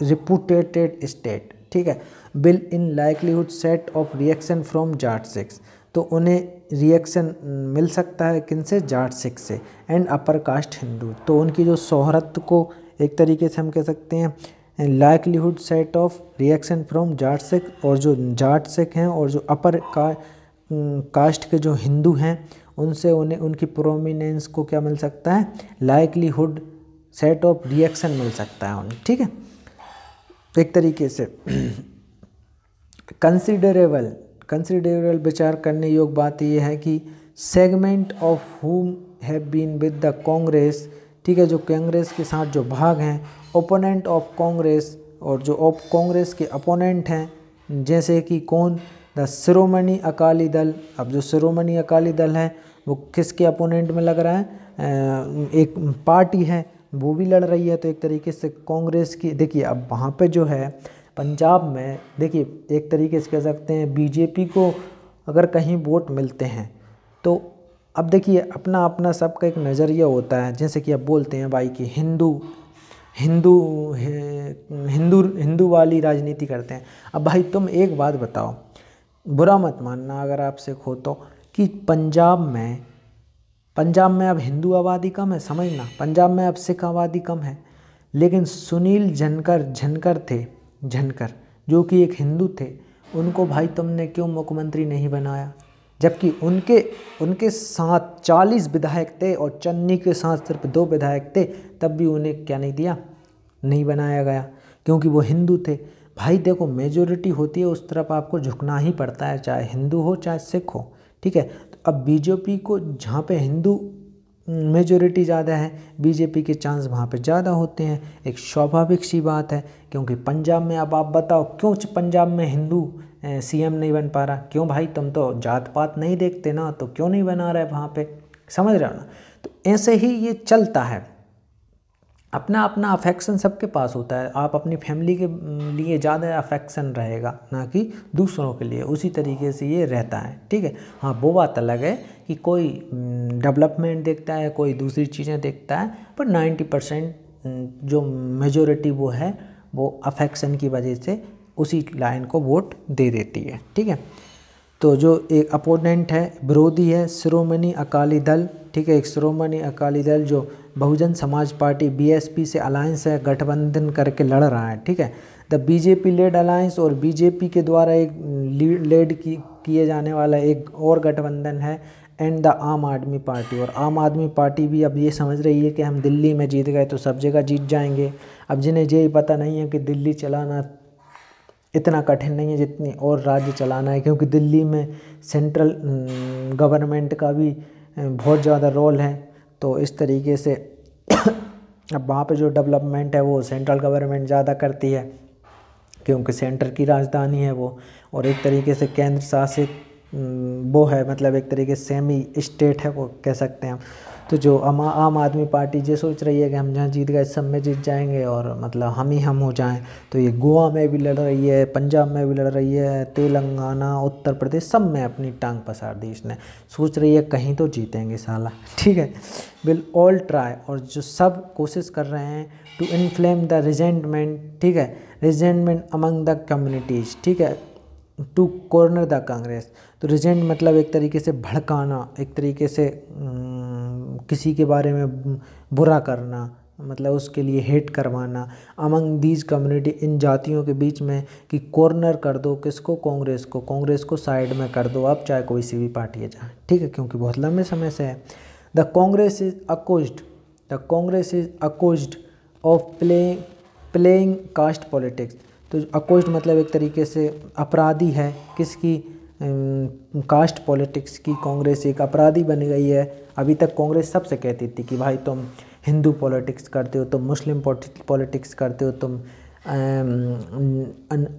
रिपूटेटेड स्टेट ठीक है will in likelihood set off reaction from Jat Sikhs तो उन्हें रिएक्शन मिल सकता है किन से जाट सिख से एंड अपर कास्ट हिंदू तो उनकी जो शोहरत को एक तरीके से हम कह सकते हैं likelihood set off reaction from Jat Sikh और जो जाट सिख हैं और जो अपर का कास्ट के जो हिंदू हैं उनसे उन्हें उनकी प्रोमिनेंस को क्या मिल सकता है लाइकलीहुड सेट ऑफ रिएक्शन मिल सकता है उन्हें ठीक है एक तरीके से कंसिडरेबल कंसिडरेबल विचार करने योग्य बात यह है कि segment of whom have been with the Congress ठीक है जो कांग्रेस के साथ जो भाग हैं ओपोनेंट ऑफ कांग्रेस और जो ऑफ कांग्रेस के अपोनेंट हैं जैसे कि कौन द शिरोमणि अकाली दल अब जो शिरोमणि अकाली दल है वो किसके अपोनेंट में लग रहा है एक पार्टी है वो भी लड़ रही है तो एक तरीके से कांग्रेस की देखिए अब वहाँ पे जो है पंजाब में देखिए एक तरीके से कह सकते हैं बीजेपी को अगर कहीं वोट मिलते हैं तो अब देखिए अपना अपना सबका एक नज़रिया होता है जैसे कि आप बोलते हैं भाई कि हिंदू हिंदू हिंदू हिंदू वाली राजनीति करते हैं अब भाई तुम एक बात बताओ बुरा मत मानना अगर आपसे खो तो कि पंजाब में पंजाब में अब हिंदू आबादी कम है समझना पंजाब में अब सिख आबादी कम है लेकिन सुनील झनकर झनकर थे झनकर जो कि एक हिंदू थे उनको भाई तुमने क्यों मुख्यमंत्री नहीं बनाया जबकि उनके उनके साथ 40 विधायक थे और चन्नी के साथ सिर्फ दो विधायक थे तब भी उन्हें क्या नहीं दिया नहीं बनाया गया क्योंकि वो हिंदू थे भाई देखो मेजोरिटी होती है उस तरफ आपको झुकना ही पड़ता है चाहे हिंदू हो चाहे सिख हो ठीक है तो अब बीजेपी को जहाँ पे हिंदू मेजोरिटी ज़्यादा है बीजेपी के चांस वहाँ पे ज़्यादा होते हैं एक स्वाभाविक सी बात है क्योंकि पंजाब में अब आप बताओ क्यों पंजाब में हिंदू सीएम नहीं बन पा रहा क्यों भाई तुम तो जात पात नहीं देखते ना तो क्यों नहीं बना रहे वहाँ पे समझ रहे हो ना तो ऐसे ही ये चलता है अपना अपना अफेक्शन सबके पास होता है आप अपनी फैमिली के लिए ज़्यादा अफेक्शन रहेगा ना कि दूसरों के लिए उसी तरीके से ये रहता है ठीक है हाँ वो बात अलग है कि कोई डेवलपमेंट देखता है कोई दूसरी चीज़ें देखता है पर नाइन्टी परसेंट जो मेजोरिटी वो है वो अफेक्शन की वजह से उसी लाइन को वोट दे देती है ठीक है तो जो एक अपोनेंट है विरोधी है श्रोमणी अकाली दल ठीक है एक श्रोमणी अकाली दल जो बहुजन समाज पार्टी बीएसपी से अलायंस है गठबंधन करके लड़ रहा है ठीक है द बीजेपी लेड अलायंस और बीजेपी के द्वारा एक लेड की किए जाने वाला एक और गठबंधन है एंड द आम आदमी पार्टी और आम आदमी पार्टी भी अब ये समझ रही है कि हम दिल्ली में जीत गए तो सब जगह जीत जाएंगे अब जिन्हें ये पता नहीं है कि दिल्ली चलाना इतना कठिन नहीं है जितनी और राज्य चलाना है क्योंकि दिल्ली में सेंट्रल हम्म, गवर्नमेंट का भी बहुत ज़्यादा रोल हैं तो इस तरीके से अब वहाँ पे जो डेवलपमेंट है वो सेंट्रल गवर्नमेंट ज़्यादा करती है क्योंकि सेंटर की राजधानी है वो और एक तरीके से केंद्र शासित वो है मतलब एक तरीके सेमी स्टेट है वो कह सकते हैं हम तो जो आम आम आदमी पार्टी ये सोच रही है कि हम जहाँ जीत गए सब में जीत जाएंगे और मतलब हम ही हम हो जाएं तो ये गोवा में भी लड़ रही है पंजाब में भी लड़ रही है तेलंगाना उत्तर प्रदेश सब में अपनी टांग पसार दी इसने सोच रही है कहीं तो जीतेंगे साला ठीक है विल ऑल ट्राई और जो सब कोशिश कर रहे हैं टू इन्फ्लेम द रिजेंटमेंट ठीक है रिजेंटमेंट अमंग द कम्युनिटीज़ ठीक है टू कॉर्नर द कांग्रेस तो रिजेंट मतलब एक तरीके से भड़काना एक तरीके से न, हम्म, किसी के बारे में बुरा करना मतलब उसके लिए हेट करवाना अमंग दीज कम्युनिटी इन जातियों के बीच में कि कॉर्नर कर दो किसको कांग्रेस को कांग्रेस को साइड में कर दो अब चाहे कोई सी भी पार्टी है जाए ठीक है क्योंकि बहुत लंबे समय से है the Congress is accused the Congress is accused of play playing caste politics तो अकोज्ड मतलब एक तरीके से अपराधी है किसकी कास्ट पॉलिटिक्स की कांग्रेस एक अपराधी बन गई है अभी तक कांग्रेस सबसे कहती थी कि भाई तुम हिंदू पॉलिटिक्स करते हो तुम मुस्लिम पॉलिटिक्स करते हो तुम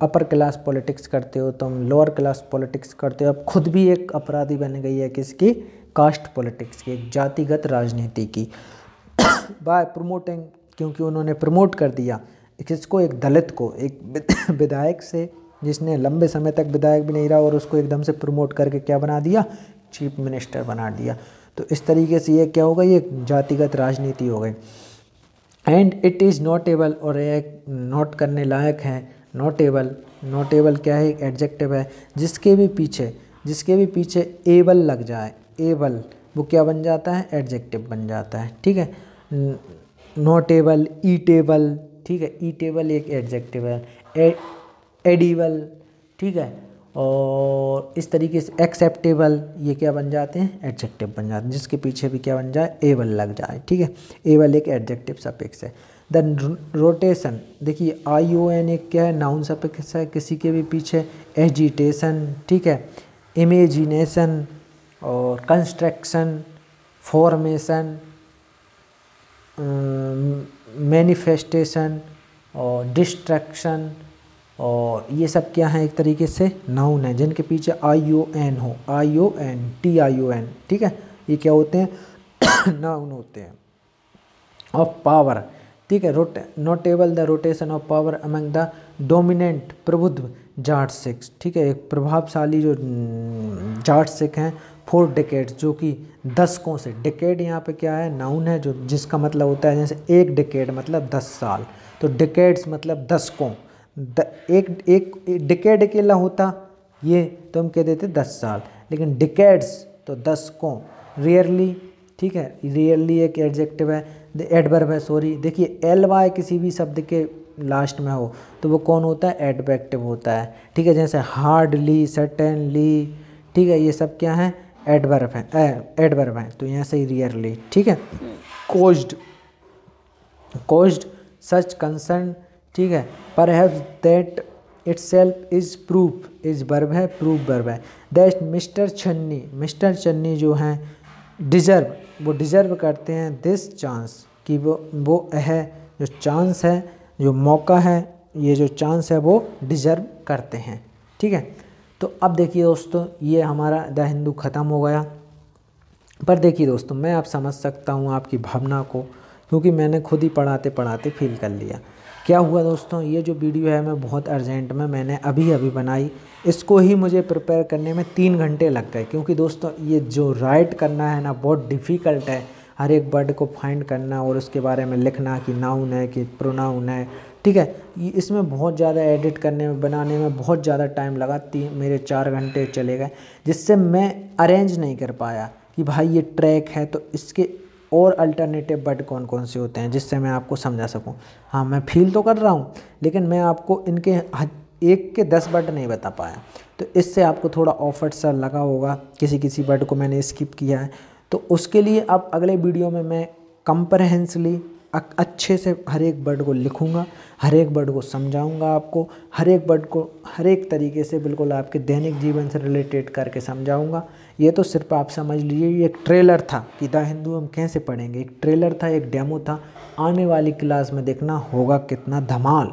अपर क्लास पॉलिटिक्स करते हो तुम लोअर क्लास पॉलिटिक्स करते हो अब खुद भी एक अपराधी बन गई है किसकी कास्ट पॉलिटिक्स की एक जातिगत राजनीति की बाय प्रमोटिंग क्योंकि उन्होंने प्रमोट कर दिया किसको एक दलित को एक विधायक से जिसने लंबे समय तक विधायक भी नहीं रहा और उसको एकदम से प्रमोट करके क्या बना दिया चीफ मिनिस्टर बना दिया तो इस तरीके से ये क्या होगा ये जातिगत राजनीति हो गई एंड इट इज़ नोटेबल और एक नोट करने लायक है नोटेबल नोटेबल क्या है एक एडजेक्टिव है जिसके भी पीछे जिसके भी पीछे एबल लग जाए एबल वो क्या बन जाता है एडजेक्टिव बन जाता है ठीक है नोटेबल ई टेबल ठीक है ई टेबल एक एडजेक्टिव है एडिबल ठीक है और इस तरीके से एक्सेप्टेबल ये क्या बन जाते हैं एडजेक्टिव बन जाते हैं जिसके पीछे भी क्या बन जाए एवल लग जाए ठीक है एवल एक एडजेक्टिव सपेक्स है देन रोटेशन देखिए आई ओ एन एक क्या है नाउन सपेक्स है किसी के भी पीछे एजिटेशन ठीक है इमेजिनेशन और कंस्ट्रक्शन फॉर्मेशन मैनिफेस्टेशन और डिस्ट्रक्शन और ये सब क्या है एक तरीके से नाउन है जिनके पीछे आई ओ एन हो I O N T I O N ठीक है ये क्या होते हैं नाउन होते हैं ऑफ पावर ठीक है रोट notable the rotation of power among the dominant प्रबुद्ध जाट सिख ठीक है एक प्रभावशाली जो जाट सिख हैं फोर डिकेट्स जो कि दशकों से डिकेट यहाँ पे क्या है नाउन है जो जिसका मतलब होता है जैसे एक डिकेट मतलब दस साल तो डिकेट्स मतलब दशकों द एक एक डिकेड अकेला होता ये तो हम कह देते दस साल लेकिन डिकेड्स तो दस को रेयरली ठीक है रेयरली एक एडजेक्टिव है एडवर्ब है सॉरी देखिए एल वाई किसी भी शब्द के लास्ट में हो तो वो कौन होता है एडवेक्टिव होता है ठीक है जैसे हार्डली सटनली ठीक है ये सब क्या है एडवर्ब है एडवर्ब है तो यहाँ से रियरली ठीक है कोज्ड कोज्ड सच कंसर्न ठीक है पर have that itself is proof is barb है प्रूफ बर्ब है that mister Channi mister Channi जो हैं डिज़र्व वो डिज़र्व करते हैं दिस चांस कि वो वो है जो चांस है जो मौका है ये जो चांस है वो डिज़र्व करते हैं ठीक है तो अब देखिए दोस्तों ये हमारा द हिंदू ख़त्म हो गया पर देखिए दोस्तों मैं आप समझ सकता हूँ आपकी भावना को क्योंकि मैंने खुद ही पढ़ाते पढ़ाते फील कर लिया क्या हुआ दोस्तों ये जो वीडियो है मैं बहुत अर्जेंट में मैंने अभी अभी बनाई इसको ही मुझे प्रिपेयर करने में तीन घंटे लग गए क्योंकि दोस्तों ये जो राइट करना है ना बहुत डिफ़िकल्ट है हर एक वर्ड को फाइंड करना और उसके बारे में लिखना कि नाउन है कि प्रोनाउन है ठीक है इसमें बहुत ज़्यादा एडिट करने में बनाने में बहुत ज़्यादा टाइम लगा तीन मेरे चार घंटे चले गए जिससे मैं अरेंज नहीं कर पाया कि भाई ये ट्रैक है तो इसके और अल्टरनेटिव बट कौन कौन से होते हैं जिससे मैं आपको समझा सकूं हाँ मैं फील तो कर रहा हूँ लेकिन मैं आपको इनके एक के दस बट नहीं बता पाया तो इससे आपको थोड़ा ऑफर्ट सा लगा होगा किसी किसी बट को मैंने स्किप किया है तो उसके लिए अब अगले वीडियो में मैं कंप्रहेंसली अच्छे से हर एक बर्ड को लिखूंगा हर एक बर्ड को समझाऊंगा आपको हर एक बर्ड को हर एक तरीके से बिल्कुल आपके दैनिक जीवन से रिलेटेड करके समझाऊंगा ये तो सिर्फ आप समझ लीजिए ये एक ट्रेलर था कि द हिंदू हम कैसे पढ़ेंगे एक ट्रेलर था एक डेमो था आने वाली क्लास में देखना होगा कितना धमाल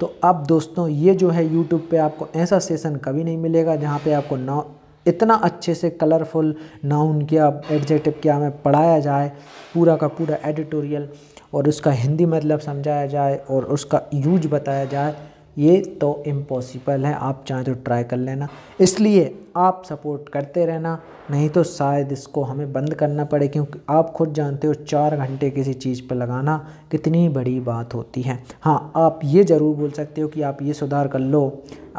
तो अब दोस्तों ये जो है यूट्यूब पे आपको ऐसा सेशन कभी नहीं मिलेगा जहाँ पे आपको ना इतना अच्छे से कलरफुल नाउन क्या एडजेक्टिव क्या हमें पढ़ाया जाए पूरा का पूरा एडिटोरियल और उसका हिंदी मतलब समझाया जाए और उसका यूज बताया जाए ये तो इम्पॉसिबल है आप चाहें तो ट्राई कर लेना इसलिए आप सपोर्ट करते रहना नहीं तो शायद इसको हमें बंद करना पड़े क्योंकि आप खुद जानते हो चार घंटे किसी चीज़ पर लगाना कितनी बड़ी बात होती है हाँ आप ये ज़रूर बोल सकते हो कि आप ये सुधार कर लो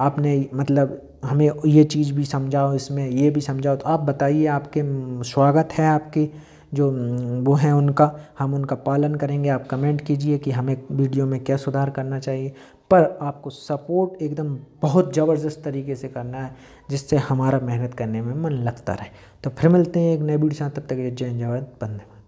आपने मतलब हमें ये चीज़ भी समझाओ इसमें ये भी समझाओ तो आप बताइए आपके स्वागत है आपकी जो वो हैं उनका हम उनका पालन करेंगे आप कमेंट कीजिए कि हमें वीडियो में क्या सुधार करना चाहिए पर आपको सपोर्ट एकदम बहुत ज़बरदस्त तरीके से करना है जिससे हमारा मेहनत करने में मन लगता रहे तो फिर मिलते हैं एक नए वीडियो साथ तब तक जय जवाब बंद